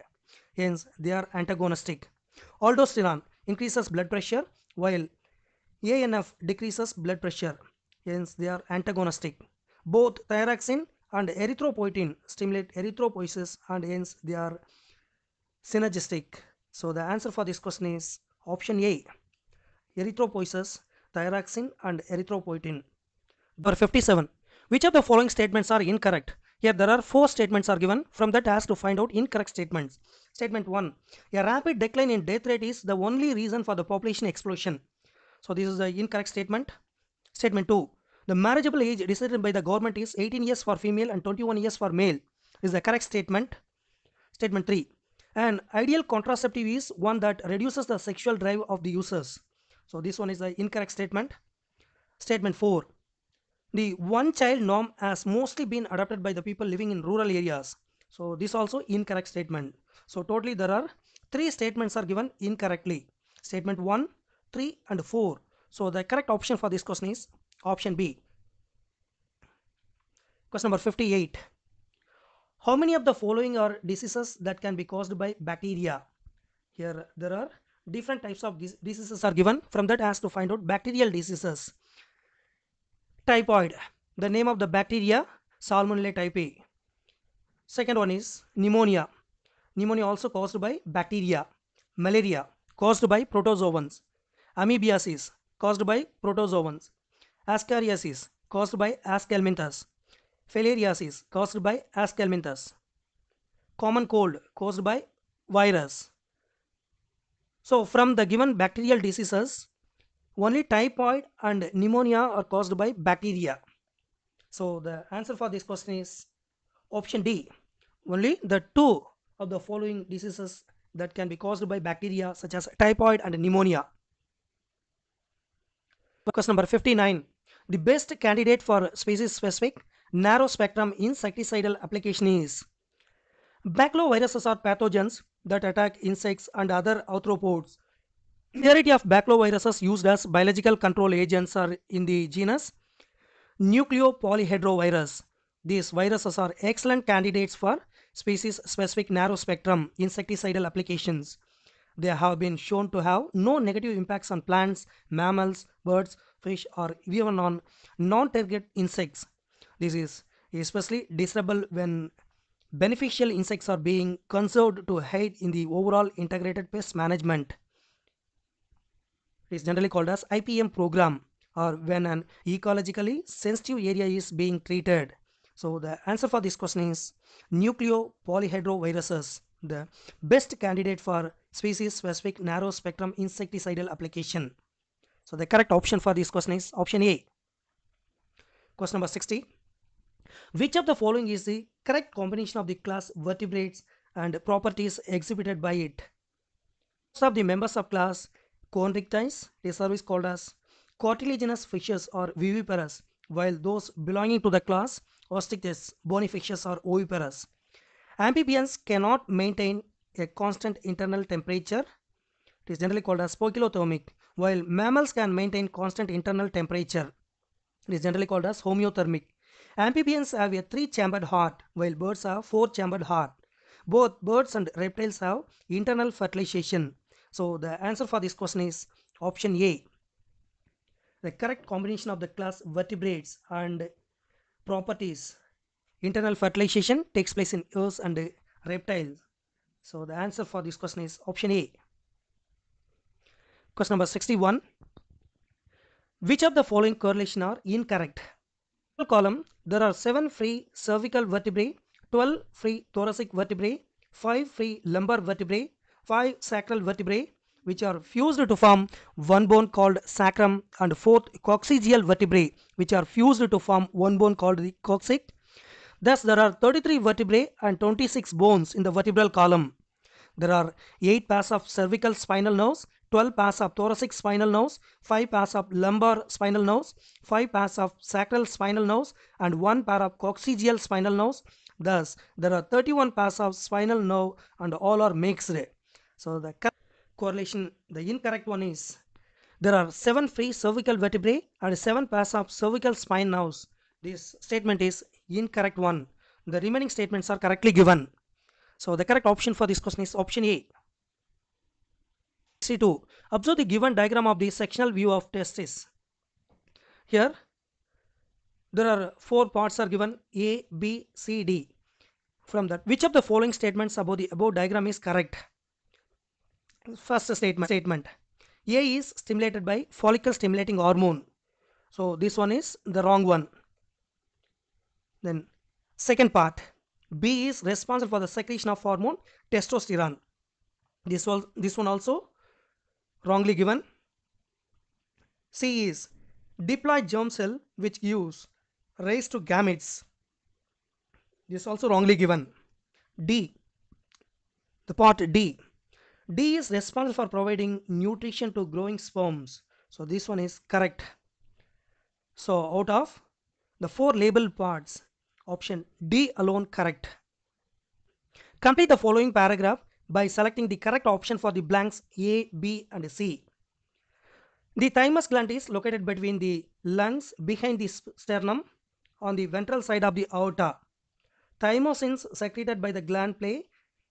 Hence, they are antagonistic. Aldosterone increases blood pressure while ANF decreases blood pressure. Hence, they are antagonistic. Both thyroxine and erythropoietin stimulate erythropoiesis and hence they are synergistic so the answer for this question is option a erythropoiesis thyroxine and erythropoietin number 57 which of the following statements are incorrect here there are four statements are given from that has to find out incorrect statements statement 1 a rapid decline in death rate is the only reason for the population explosion so this is the incorrect statement statement 2 the marriageable age decided by the government is 18 years for female and 21 years for male is the correct statement statement 3 an ideal contraceptive is one that reduces the sexual drive of the users. So this one is the incorrect statement. Statement 4. The one child norm has mostly been adopted by the people living in rural areas. So this also incorrect statement. So totally there are three statements are given incorrectly. Statement 1, 3 and 4. So the correct option for this question is option B. Question number 58. How many of the following are diseases that can be caused by bacteria? Here there are different types of diseases are given from that as to find out bacterial diseases. Typhoid, the name of the bacteria Salmonella typhi. Second one is pneumonia. Pneumonia also caused by bacteria. Malaria caused by protozoans. Amoebiasis caused by protozoans. Ascariasis caused by Ascalminthus. Filariasis caused by Ascalminthus. Common cold caused by virus. So from the given bacterial diseases, only typhoid and pneumonia are caused by bacteria. So the answer for this question is option D. Only the two of the following diseases that can be caused by bacteria such as typhoid and pneumonia. Question number 59. The best candidate for species specific narrow spectrum insecticidal application is bacloviruses are pathogens that attack insects and other arthropods. Majority of bacloviruses used as biological control agents are in the genus nucleopolyhedrovirus. These viruses are excellent candidates for species-specific narrow-spectrum insecticidal applications. They have been shown to have no negative impacts on plants, mammals, birds, fish, or even on non-target insects this is especially desirable when beneficial insects are being conserved to aid in the overall integrated pest management. It is generally called as IPM program or when an ecologically sensitive area is being treated. So the answer for this question is nucleopolyhedroviruses, the best candidate for species-specific narrow spectrum insecticidal application. So the correct option for this question is option A. Question number 60. Which of the following is the correct combination of the class vertebrates and properties exhibited by it? Most of the members of class chondrichthyes, they is called as cartilaginous fishes or viviparous, while those belonging to the class bony fishes or oviparous. Amphibians cannot maintain a constant internal temperature. It is generally called as poikilothermic, while mammals can maintain constant internal temperature. It is generally called as homeothermic. Amphibians have a three-chambered heart, while birds have four-chambered heart. Both birds and reptiles have internal fertilization. So the answer for this question is option A. The correct combination of the class vertebrates and properties internal fertilization takes place in earths and reptiles. So the answer for this question is option A. Question number 61. Which of the following correlation are incorrect? column, there are 7 free cervical vertebrae, 12 free thoracic vertebrae, 5 free lumbar vertebrae, 5 sacral vertebrae, which are fused to form one bone called sacrum and fourth coccygeal vertebrae, which are fused to form one bone called the coccyx. Thus, there are 33 vertebrae and 26 bones in the vertebral column. There are 8 pairs of cervical spinal nerves 12 pairs of thoracic spinal nerves, 5 pairs of lumbar spinal nerves, 5 pairs of sacral spinal nerves, and 1 pair of coccygeal spinal nerves. Thus, there are 31 pairs of spinal nerve and all are mixed. So the correlation, the incorrect one is there are 7 free cervical vertebrae and 7 pairs of cervical spine nerves. This statement is incorrect one. The remaining statements are correctly given. So the correct option for this question is option A. Q2. Observe the given diagram of the sectional view of testis. Here there are four parts are given A, B, C, D. From that, which of the following statements about the above diagram is correct? First statement. statement. A is stimulated by follicle stimulating hormone. So this one is the wrong one. Then second part. B is responsible for the secretion of hormone testosterone. This, one, this one also wrongly given. C is diploid germ cell which gives rise to gametes. This is also wrongly given. D, the part D. D is responsible for providing nutrition to growing sperms. So this one is correct. So out of the four labeled parts, option D alone correct. Complete the following paragraph by selecting the correct option for the blanks A, B and C. The thymus gland is located between the lungs behind the sternum on the ventral side of the aorta. Thymosins secreted by the gland play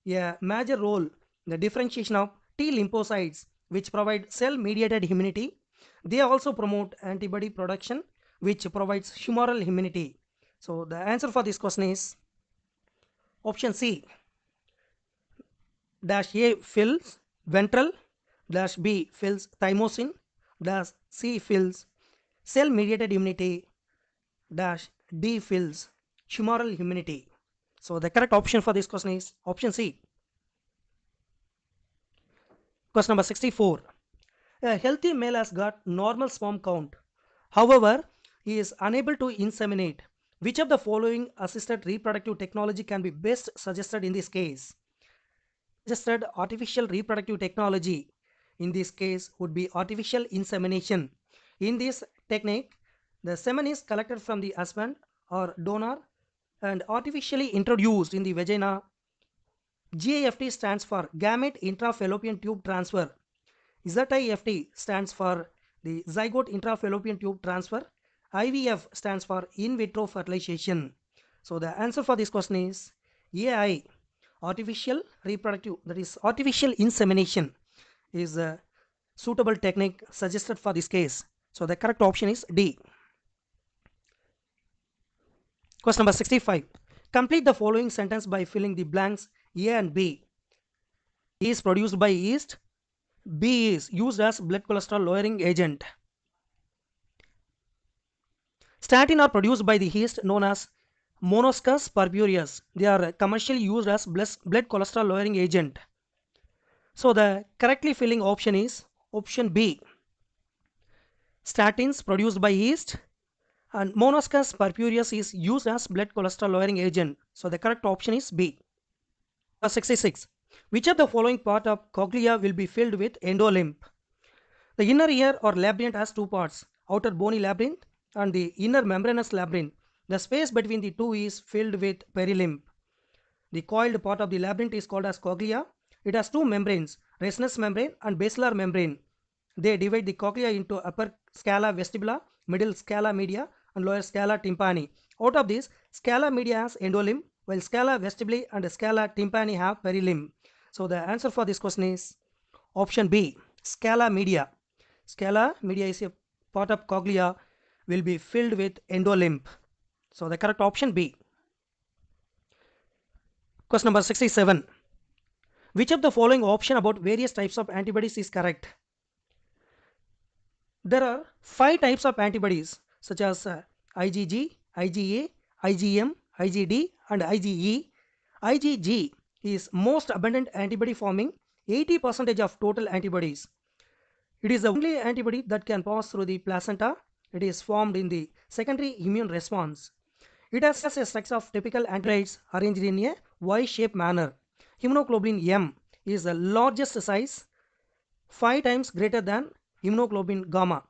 a major role in the differentiation of T lymphocytes which provide cell mediated immunity. They also promote antibody production which provides humoral immunity. So the answer for this question is option C dash A fills ventral dash B fills thymosin dash C fills cell mediated immunity dash D fills humoral immunity. So the correct option for this question is option C. Question number 64. A healthy male has got normal sperm count. However, he is unable to inseminate. Which of the following assisted reproductive technology can be best suggested in this case? just said artificial reproductive technology in this case would be artificial insemination in this technique the semen is collected from the husband or donor and artificially introduced in the vagina GIFT stands for gamete intrafallopian tube transfer ZIFT stands for the zygote intrafallopian tube transfer IVF stands for in vitro fertilization so the answer for this question is AI artificial reproductive that is artificial insemination is a suitable technique suggested for this case so the correct option is D question number 65 complete the following sentence by filling the blanks A and B e is produced by yeast B is used as blood cholesterol lowering agent Statin are produced by the yeast known as Monoscus purpureus, They are commercially used as blood cholesterol lowering agent. So the correctly filling option is option B. Statins produced by yeast and Monoscus purpureus is used as blood cholesterol lowering agent. So the correct option is B. 66. Which of the following part of cochlea will be filled with endolymph? The inner ear or labyrinth has two parts, outer bony labyrinth and the inner membranous labyrinth. The space between the two is filled with perilymph. The coiled part of the labyrinth is called as cochlea. It has two membranes, resinous membrane and basilar membrane. They divide the cochlea into upper scala vestibula, middle scala media and lower scala tympani. Out of this, scala media has endolymph, while scala vestibuli and scala tympani have perilymph. So the answer for this question is option B, scala media. Scala media is a part of cochlea will be filled with endolymph. So the correct option B. Question number 67. Which of the following option about various types of antibodies is correct? There are five types of antibodies such as uh, IgG, IgA, IgM, IgD and IgE. IgG is most abundant antibody forming 80% of total antibodies. It is the only antibody that can pass through the placenta. It is formed in the secondary immune response. It has a structure of typical antibodies arranged in a Y-shaped manner. Immunoglobulin M is the largest size, 5 times greater than immunoglobulin gamma.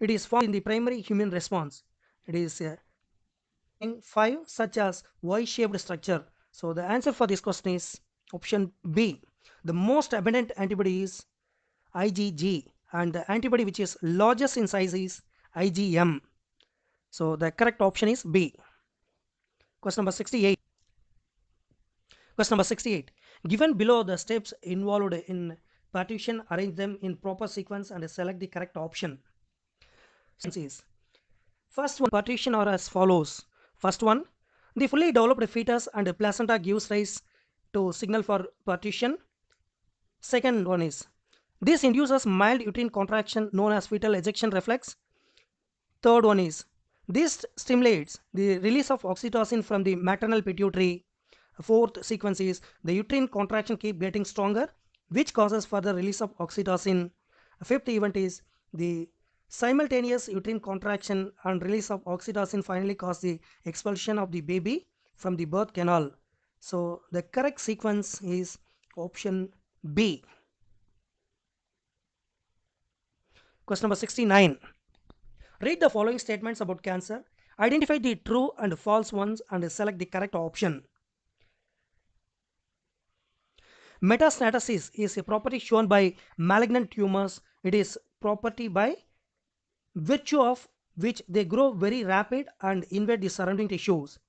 It is formed in the primary human response. It is uh, 5 such as Y-shaped structure. So the answer for this question is option B. The most abundant antibody is IgG and the antibody which is largest in size is IgM. So the correct option is B. Question number 68. Question number 68. Given below the steps involved in partition, arrange them in proper sequence and select the correct option. First one partition are as follows. First one, the fully developed fetus and placenta gives rise to signal for partition. Second one is, this induces mild uterine contraction known as fetal ejection reflex. Third one is, this stimulates the release of oxytocin from the maternal pituitary. Fourth sequence is the uterine contraction keep getting stronger which causes further release of oxytocin. Fifth event is the simultaneous uterine contraction and release of oxytocin finally cause the expulsion of the baby from the birth canal. So the correct sequence is option B. Question number 69. Read the following statements about cancer. Identify the true and false ones and select the correct option. Metastasis is a property shown by malignant tumors. It is property by virtue of which they grow very rapid and invade the surrounding tissues.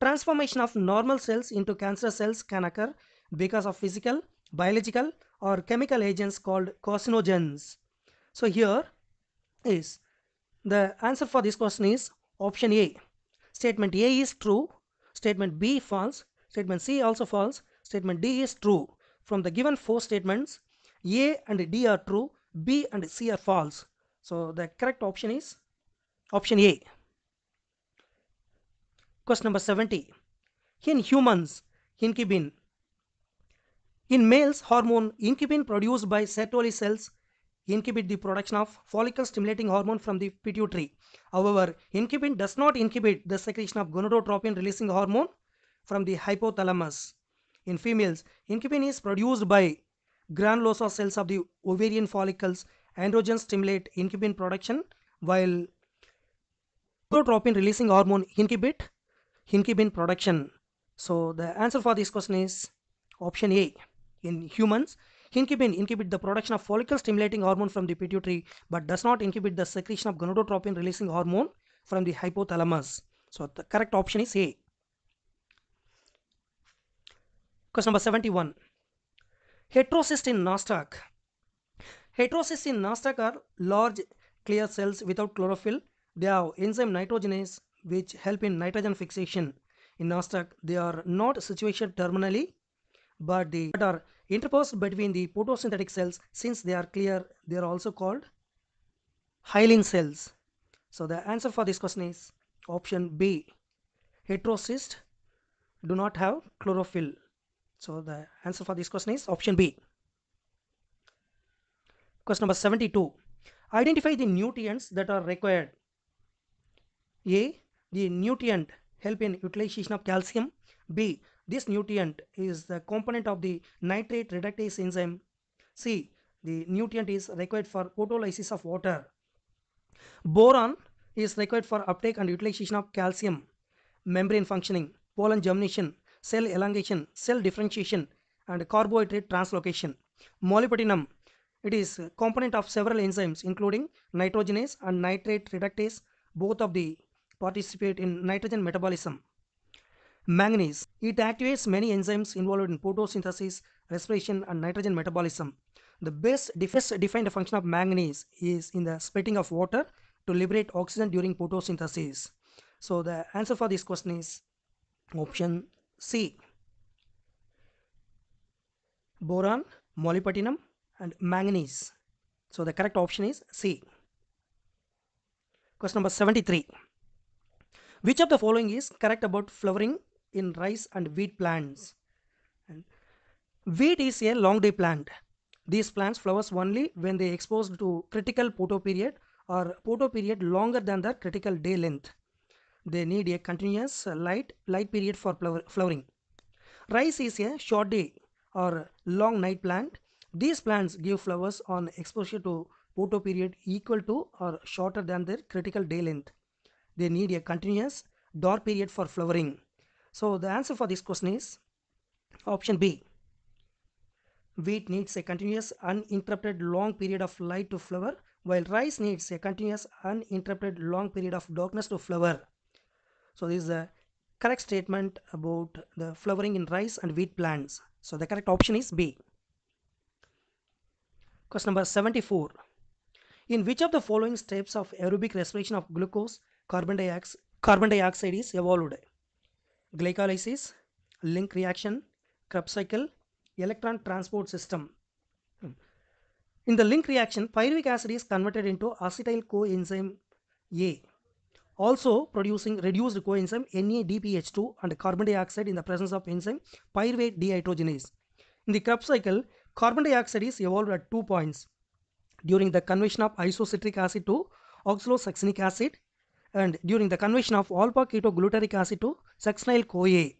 Transformation of normal cells into cancer cells can occur because of physical, biological or chemical agents called carcinogens. So here is the answer for this question is option A. Statement A is true, statement B false, statement C also false, statement D is true. From the given four statements, A and D are true, B and C are false. So the correct option is option A. Question number 70. In humans, incubin. In males, hormone incubin produced by Sertoli cells inhibit the production of follicle stimulating hormone from the pituitary. However, inhibin does not inhibit the secretion of gonadotropin releasing hormone from the hypothalamus. In females, inhibin is produced by granulosa cells of the ovarian follicles. Androgens stimulate inhibin production while gonadotropin releasing hormone inhibit inhibin production. So the answer for this question is option A. In humans, Hinkibin inhibits the production of follicle-stimulating hormone from the pituitary but does not inhibit the secretion of gonadotropin-releasing hormone from the hypothalamus. So the correct option is A. Question number 71. Heterocyst in Nostoc. Heterocysts in Nostoc are large clear cells without chlorophyll. They have enzyme nitrogenase which help in nitrogen fixation. In Nostoc, they are not situated terminally but they are Interposed between the photosynthetic cells, since they are clear, they are also called hyaline cells. So the answer for this question is option B. Heterocysts do not have chlorophyll. So the answer for this question is option B. Question number 72. Identify the nutrients that are required. A. The nutrient help in utilization of calcium. B. This nutrient is the component of the nitrate reductase enzyme. See, the nutrient is required for photolysis of water. Boron is required for uptake and utilization of calcium, membrane functioning, pollen germination, cell elongation, cell differentiation, and carbohydrate translocation. Molybdenum, it is component of several enzymes including nitrogenase and nitrate reductase, both of the participate in nitrogen metabolism. Manganese. It activates many enzymes involved in photosynthesis, respiration, and nitrogen metabolism. The best defined function of manganese is in the splitting of water to liberate oxygen during photosynthesis. So the answer for this question is option C. Boron, molybdenum and manganese. So the correct option is C. Question number 73. Which of the following is correct about flowering in rice and wheat plants. And wheat is a long day plant. These plants flowers only when they exposed to critical photo period or photo period longer than the critical day length. They need a continuous light light period for flowering. Rice is a short day or long night plant. These plants give flowers on exposure to photo period equal to or shorter than their critical day length. They need a continuous dark period for flowering. So the answer for this question is option B. Wheat needs a continuous uninterrupted long period of light to flower while rice needs a continuous uninterrupted long period of darkness to flower. So this is the correct statement about the flowering in rice and wheat plants. So the correct option is B. Question number 74. In which of the following steps of aerobic respiration of glucose, carbon, dioxide, carbon dioxide is evolved? glycolysis, link reaction, Krebs cycle, electron transport system. Hmm. In the link reaction, pyruvic acid is converted into acetyl coenzyme A, also producing reduced coenzyme NADPH2 and carbon dioxide in the presence of enzyme pyruvate dehydrogenase. In the Krebs cycle, carbon dioxide is evolved at two points during the conversion of isocitric acid to oxalosuccinic acid and during the conversion of alpha glutaric acid to succinyl CoA.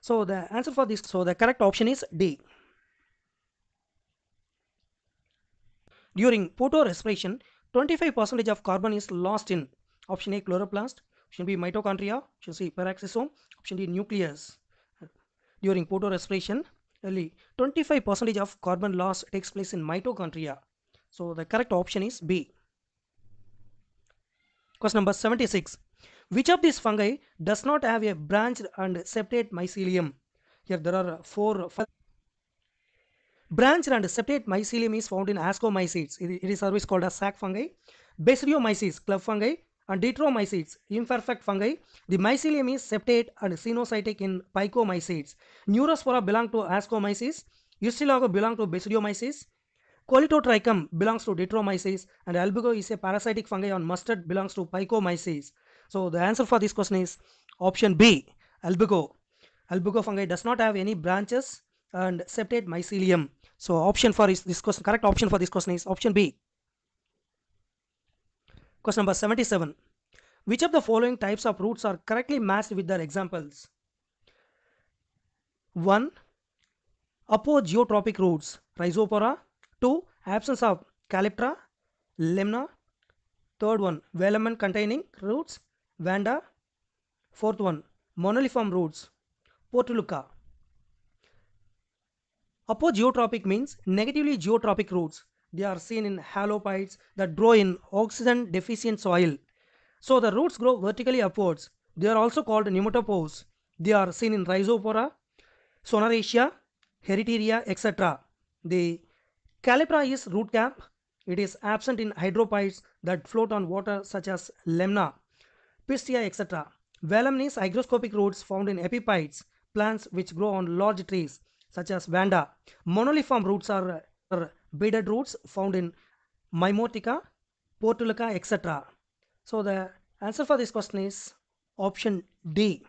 So the answer for this, so the correct option is D. During photorespiration, 25% of carbon is lost in option A chloroplast, option B mitochondria, option C peroxisome, option D nucleus. During photorespiration, only 25% of carbon loss takes place in mitochondria. So the correct option is B. Question number 76. Which of these fungi does not have a branched and separate mycelium? Here there are four. Branched and separate mycelium is found in ascomycetes. It is always called as sac fungi. Basidiomycetes, club fungi, and deuteromycetes, imperfect fungi. The mycelium is septate and sinocytic in pycomycetes. Neurospora belong to ascomycetes. Ustilago belong to basidiomycetes. Colitotrichum belongs to Detromyces and albigo is a parasitic fungi on mustard belongs to Pycomyces. So the answer for this question is option B, albigo. Albigo fungi does not have any branches and septate mycelium. So option for this question, correct option for this question is option B. Question number 77. Which of the following types of roots are correctly matched with their examples? 1. Apogeotropic roots, Rhizopora, 2. Absence of Calyptra, Lemna. Third one, velamen containing roots, Vanda. Fourth one, monoliform roots, Portuluca. Apogeotropic means negatively geotropic roots. They are seen in halophytes that grow in oxygen deficient soil. So the roots grow vertically upwards. They are also called nematopores. They are seen in Rhizopora, Soneraceae, Heritaria, etc. They Calipra is root cap. It is absent in hydrophytes that float on water such as Lemna, Pistia, etc. Vellum is hygroscopic roots found in epiphytes, plants which grow on large trees such as Vanda. Monoliform roots are, are beaded roots found in Mimotica, Portulaca, etc. So the answer for this question is option D.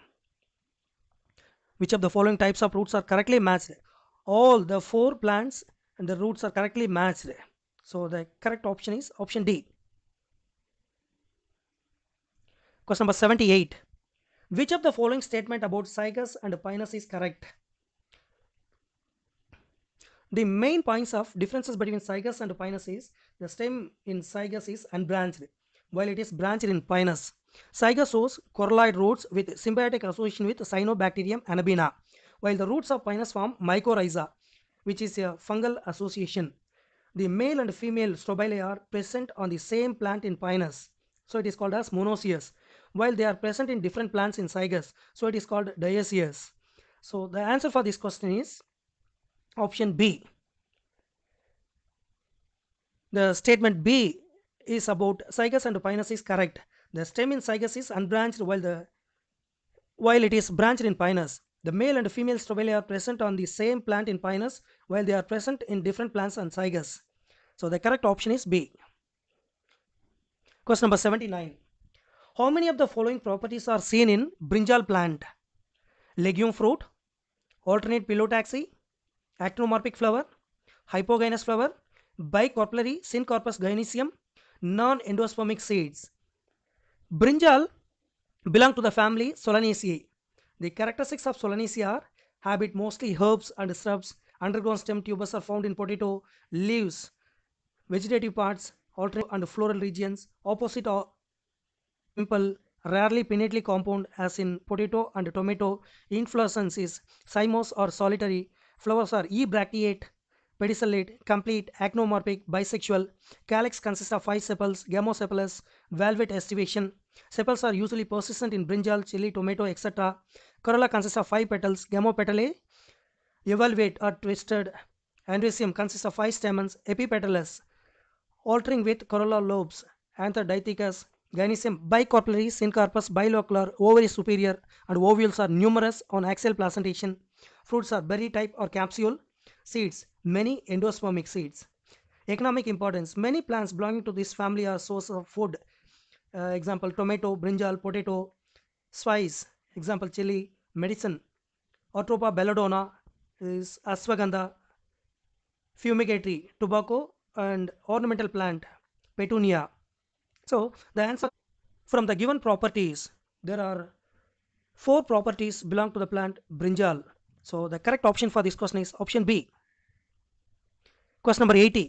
Which of the following types of roots are correctly matched? All the four plants and the roots are correctly matched. So the correct option is option D. Question number 78. Which of the following statement about zygus and pinus is correct? The main points of differences between zygus and pinus is the stem in zygus is unbranched while it is branched in pinus. Zygus shows coralloid roots with symbiotic association with Cyanobacterium anabina while the roots of pinus form mycorrhiza which is a fungal association. The male and female strobili are present on the same plant in pinus. So it is called as monoecious. While they are present in different plants in cygus. So it is called dioecious. So the answer for this question is option B. The statement B is about cygus and pinus is correct. The stem in cygus is unbranched while the while it is branched in pinus. The male and female strobili are present on the same plant in Pinus while they are present in different plants and zygas. So the correct option is B. Question number 79. How many of the following properties are seen in brinjal plant? Legume fruit, alternate pilotaxy, actinomorphic flower, hypogynous flower, bicorpulary, syncorpus gynaecium, non-endospermic seeds. Brinjal belong to the family Solanaceae. The characteristics of Solanaceae are habit mostly herbs and shrubs, underground stem tubers are found in potato, leaves, vegetative parts, alternate and floral regions, opposite or pimple, rarely pinnately compound as in potato and tomato, inflorescence is cymose or solitary, flowers are e-bracteate, pedicellate, complete, acnomorphic, bisexual. Calyx consists of five sepals, gamosepals, velvet estivation. Sepals are usually persistent in brinjal, chili, tomato, etc. Corolla consists of five petals, gamopetalae, evolute or twisted. Androecium consists of five stamens, epipetalous, altering with corolla lobes, anthodiethecus, gynecium bicorporary, syncarpus, bilocular, ovary superior, and ovules are numerous on axial placentation. Fruits are berry type or capsule. Seeds, many endospermic seeds. Economic importance, many plants belonging to this family are source of food. Uh, example, tomato, brinjal, potato, spice, example chili medicine Otropa belladonna is ashwagandha fumigatory tobacco and ornamental plant petunia so the answer from the given properties there are four properties belong to the plant brinjal so the correct option for this question is option b question number 80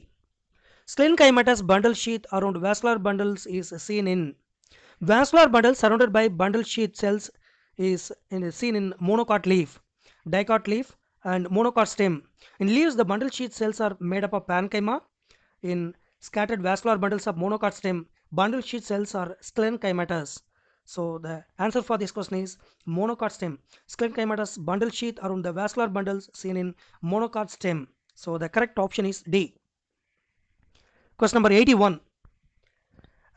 Schlenkaimatus bundle sheath around vascular bundles is seen in vascular bundles surrounded by bundle sheath cells is, seen in monocot leaf, dicot leaf, and monocot stem. In leaves, the bundle sheath cells are made up of parenchyma. In scattered vascular bundles of monocot stem, bundle sheath cells are sclerenchymatous. So the answer for this question is monocot stem. Sclerenchymatous bundle sheath around the vascular bundles seen in monocot stem. So the correct option is D. Question number 81.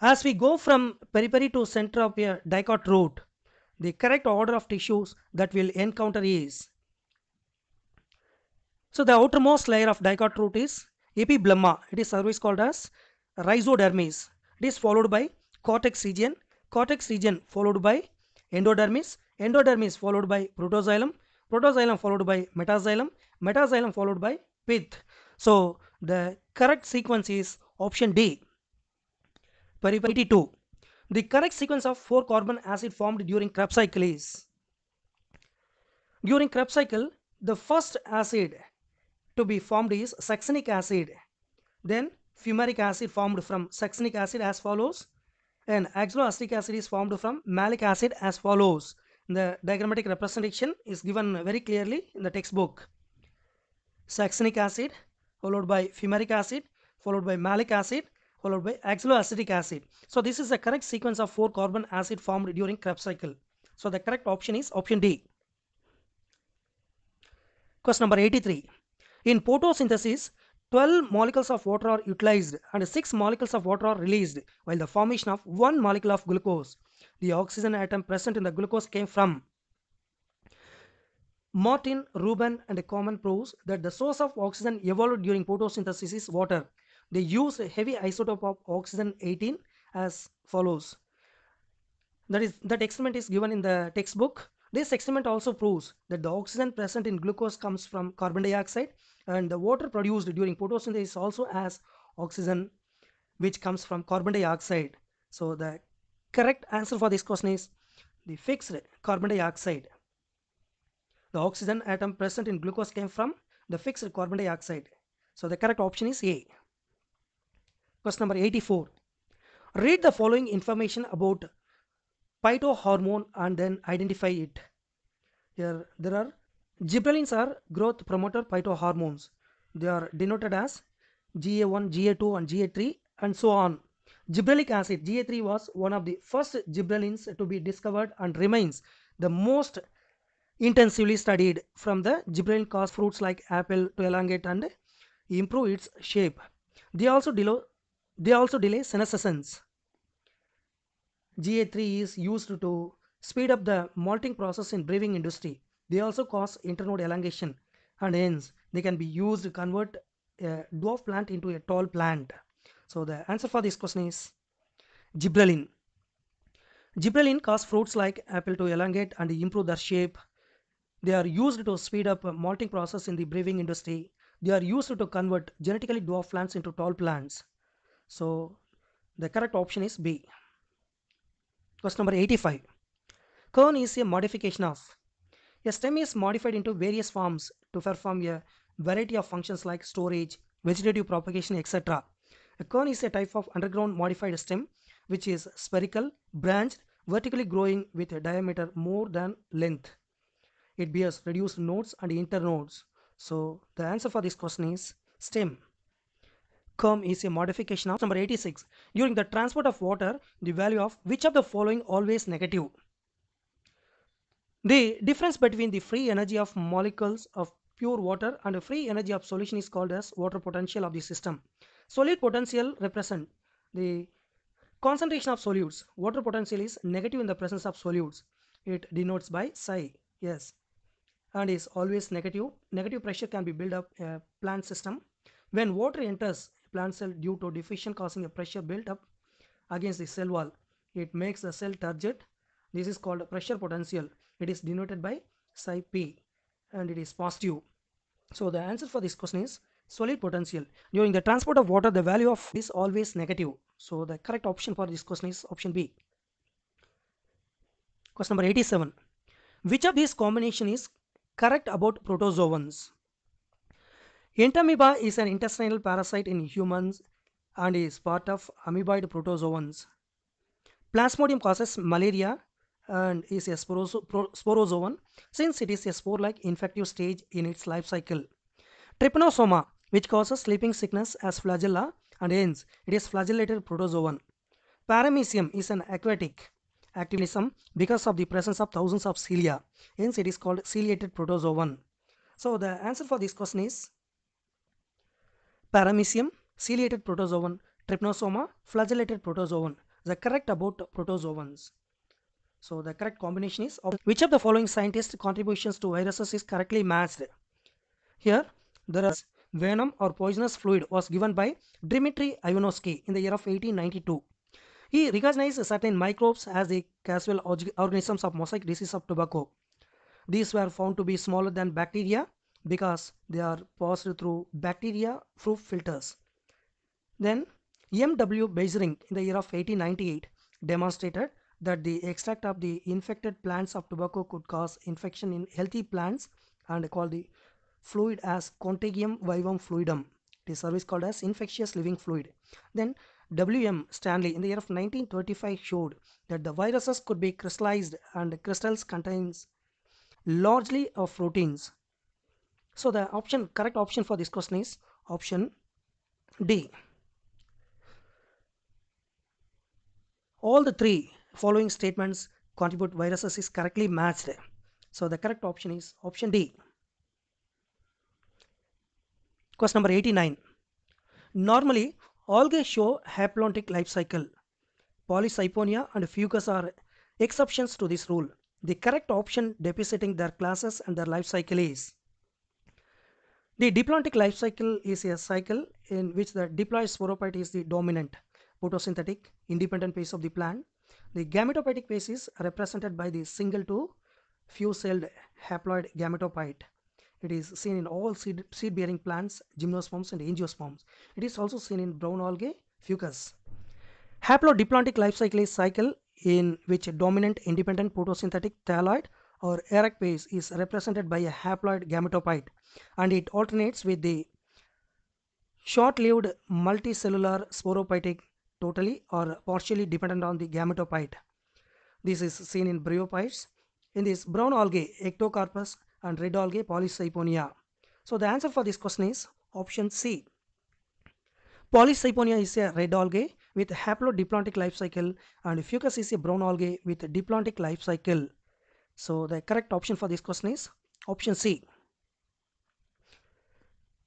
As we go from periphery to center of a dicot root, the correct order of tissues that we'll encounter is so the outermost layer of dicot root is epiblema it is otherwise called as rhizodermis it is followed by cortex region cortex region followed by endodermis endodermis followed by protoxylum protoxylum followed by metaxylem. Metaxylem followed by pith so the correct sequence is option d periphery the correct sequence of 4 carbon acid formed during Krebs cycle is during Krebs cycle the first acid to be formed is succinic acid then fumaric acid formed from succinic acid as follows and oxaloacetic acid is formed from malic acid as follows the diagrammatic representation is given very clearly in the textbook succinic acid followed by fumaric acid followed by malic acid followed by oxaloacetic acid. So this is the correct sequence of four carbon acid formed during Krebs cycle. So the correct option is option D. Question number 83. In photosynthesis, 12 molecules of water are utilized and 6 molecules of water are released while the formation of 1 molecule of glucose. The oxygen atom present in the glucose came from Martin, Rubin and Common proves that the source of oxygen evolved during photosynthesis is water. They a heavy isotope of oxygen 18 as follows. That is that experiment is given in the textbook. This experiment also proves that the oxygen present in glucose comes from carbon dioxide and the water produced during photosynthesis also as oxygen which comes from carbon dioxide. So the correct answer for this question is the fixed carbon dioxide. The oxygen atom present in glucose came from the fixed carbon dioxide. So the correct option is A. Question number 84. Read the following information about phytohormone and then identify it. Here there are gibberellins are growth promoter phytohormones. They are denoted as GA1, GA2 and GA3 and so on. Gibberellic acid GA3 was one of the first gibberellins to be discovered and remains the most intensively studied from the gibberellin cause fruits like apple to elongate and improve its shape. They also they also delay senescence. GA3 is used to speed up the malting process in brewing industry. They also cause internode elongation and hence they can be used to convert a dwarf plant into a tall plant. So the answer for this question is gibberellin. Gibberellin causes fruits like apple to elongate and improve their shape. They are used to speed up malting process in the brewing industry. They are used to convert genetically dwarf plants into tall plants. So the correct option is B. Question number 85. Cone is a modification of. A stem is modified into various forms to perform a variety of functions like storage, vegetative propagation, etc. A cone is a type of underground modified stem which is spherical, branched, vertically growing with a diameter more than length. It bears reduced nodes and internodes. So the answer for this question is stem. Come is a modification of number 86. During the transport of water, the value of which of the following always negative? The difference between the free energy of molecules of pure water and free energy of solution is called as water potential of the system. Solute potential represent the concentration of solutes. Water potential is negative in the presence of solutes. It denotes by psi. Yes. And is always negative. Negative pressure can be built up a plant system. When water enters plant cell due to diffusion causing a pressure built up against the cell wall. It makes the cell turgid. This is called pressure potential. It is denoted by psi p and it is positive. So the answer for this question is solid potential. During the transport of water, the value of is always negative. So the correct option for this question is option B. Question number 87. Which of these combination is correct about protozoans? Entamoeba is an intestinal parasite in humans and is part of amoeboid protozoans. Plasmodium causes malaria and is a sporozoan since it is a spore-like infective stage in its life cycle. Trypanosoma, which causes sleeping sickness as flagella and hence it is flagellated protozoan. Paramecium is an aquatic activism because of the presence of thousands of cilia. Hence it is called ciliated protozoan. So the answer for this question is paramecium, ciliated protozoan, trypanosoma, flagellated protozoan. The correct about protozoans. So the correct combination is of which of the following scientists' contributions to viruses is correctly matched? Here there is venom or poisonous fluid was given by Dmitry Ivanovsky in the year of 1892. He recognized certain microbes as the casual organisms of mosaic disease of tobacco. These were found to be smaller than bacteria because they are passed through bacteria proof filters. Then EMW Beijering in the year of 1898 demonstrated that the extract of the infected plants of tobacco could cause infection in healthy plants and called the fluid as contagium vivum fluidum. It is service called as infectious living fluid. Then W.M. Stanley in the year of 1935 showed that the viruses could be crystallized and crystals contains largely of proteins so the option, correct option for this question is option D. All the three following statements contribute viruses is correctly matched. So the correct option is option D. Question number 89. Normally, algae show haplontic life cycle. Polysiphonia and fucus are exceptions to this rule. The correct option depicting their classes and their life cycle is the diplontic life cycle is a cycle in which the diploid sporophyte is the dominant photosynthetic independent phase of the plant. The gametophytic phase is represented by the single to few-celled haploid gametophyte. It is seen in all seed-bearing plants, gymnosperms and angiosperms. It is also seen in brown algae, fucus. Haplodiplontic life cycle is cycle in which dominant independent photosynthetic thalloid or erect is represented by a haploid gametophyte and it alternates with the short-lived multicellular sporophytic totally or partially dependent on the gametophyte. This is seen in bryophytes. In this brown algae, ectocarpus and red algae, polycyponia. So the answer for this question is option C. Polycyponia is a red algae with haplodiplontic life cycle and fucus is a brown algae with diplontic life cycle. So the correct option for this question is option C.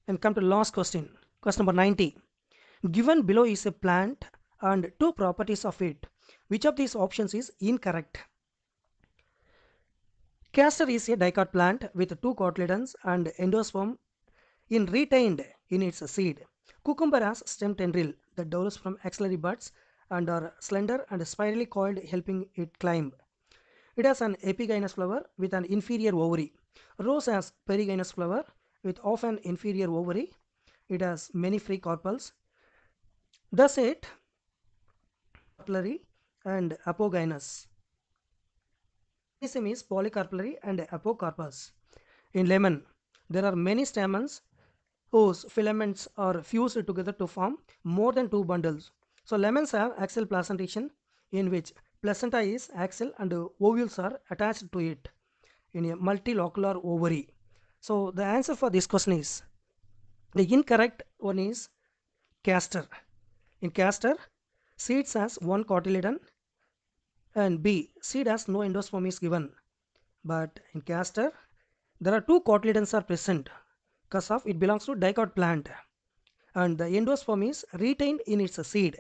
And come to last question, question number 90. Given below is a plant and two properties of it. Which of these options is incorrect? Castor is a dicot plant with two cotyledons and endosperm in retained in its seed. Cucumber has stem tendril that develops from axillary buds and are slender and spirally coiled helping it climb. It has an epigynous flower with an inferior ovary. Rose has perigynous flower with often inferior ovary. It has many free carpels. Thus it capillary and apogynous. This is polycarpillary and apocarpus. In lemon, there are many stamens whose filaments are fused together to form more than two bundles. So lemons have axial placentation in which placenta is axil and ovules are attached to it in a multilocular ovary. So the answer for this question is the incorrect one is castor. In castor, seeds has one cotyledon and B seed has no endosperm is given. But in castor, there are two cotyledons are present because of it belongs to dicot plant and the endosperm is retained in its seed.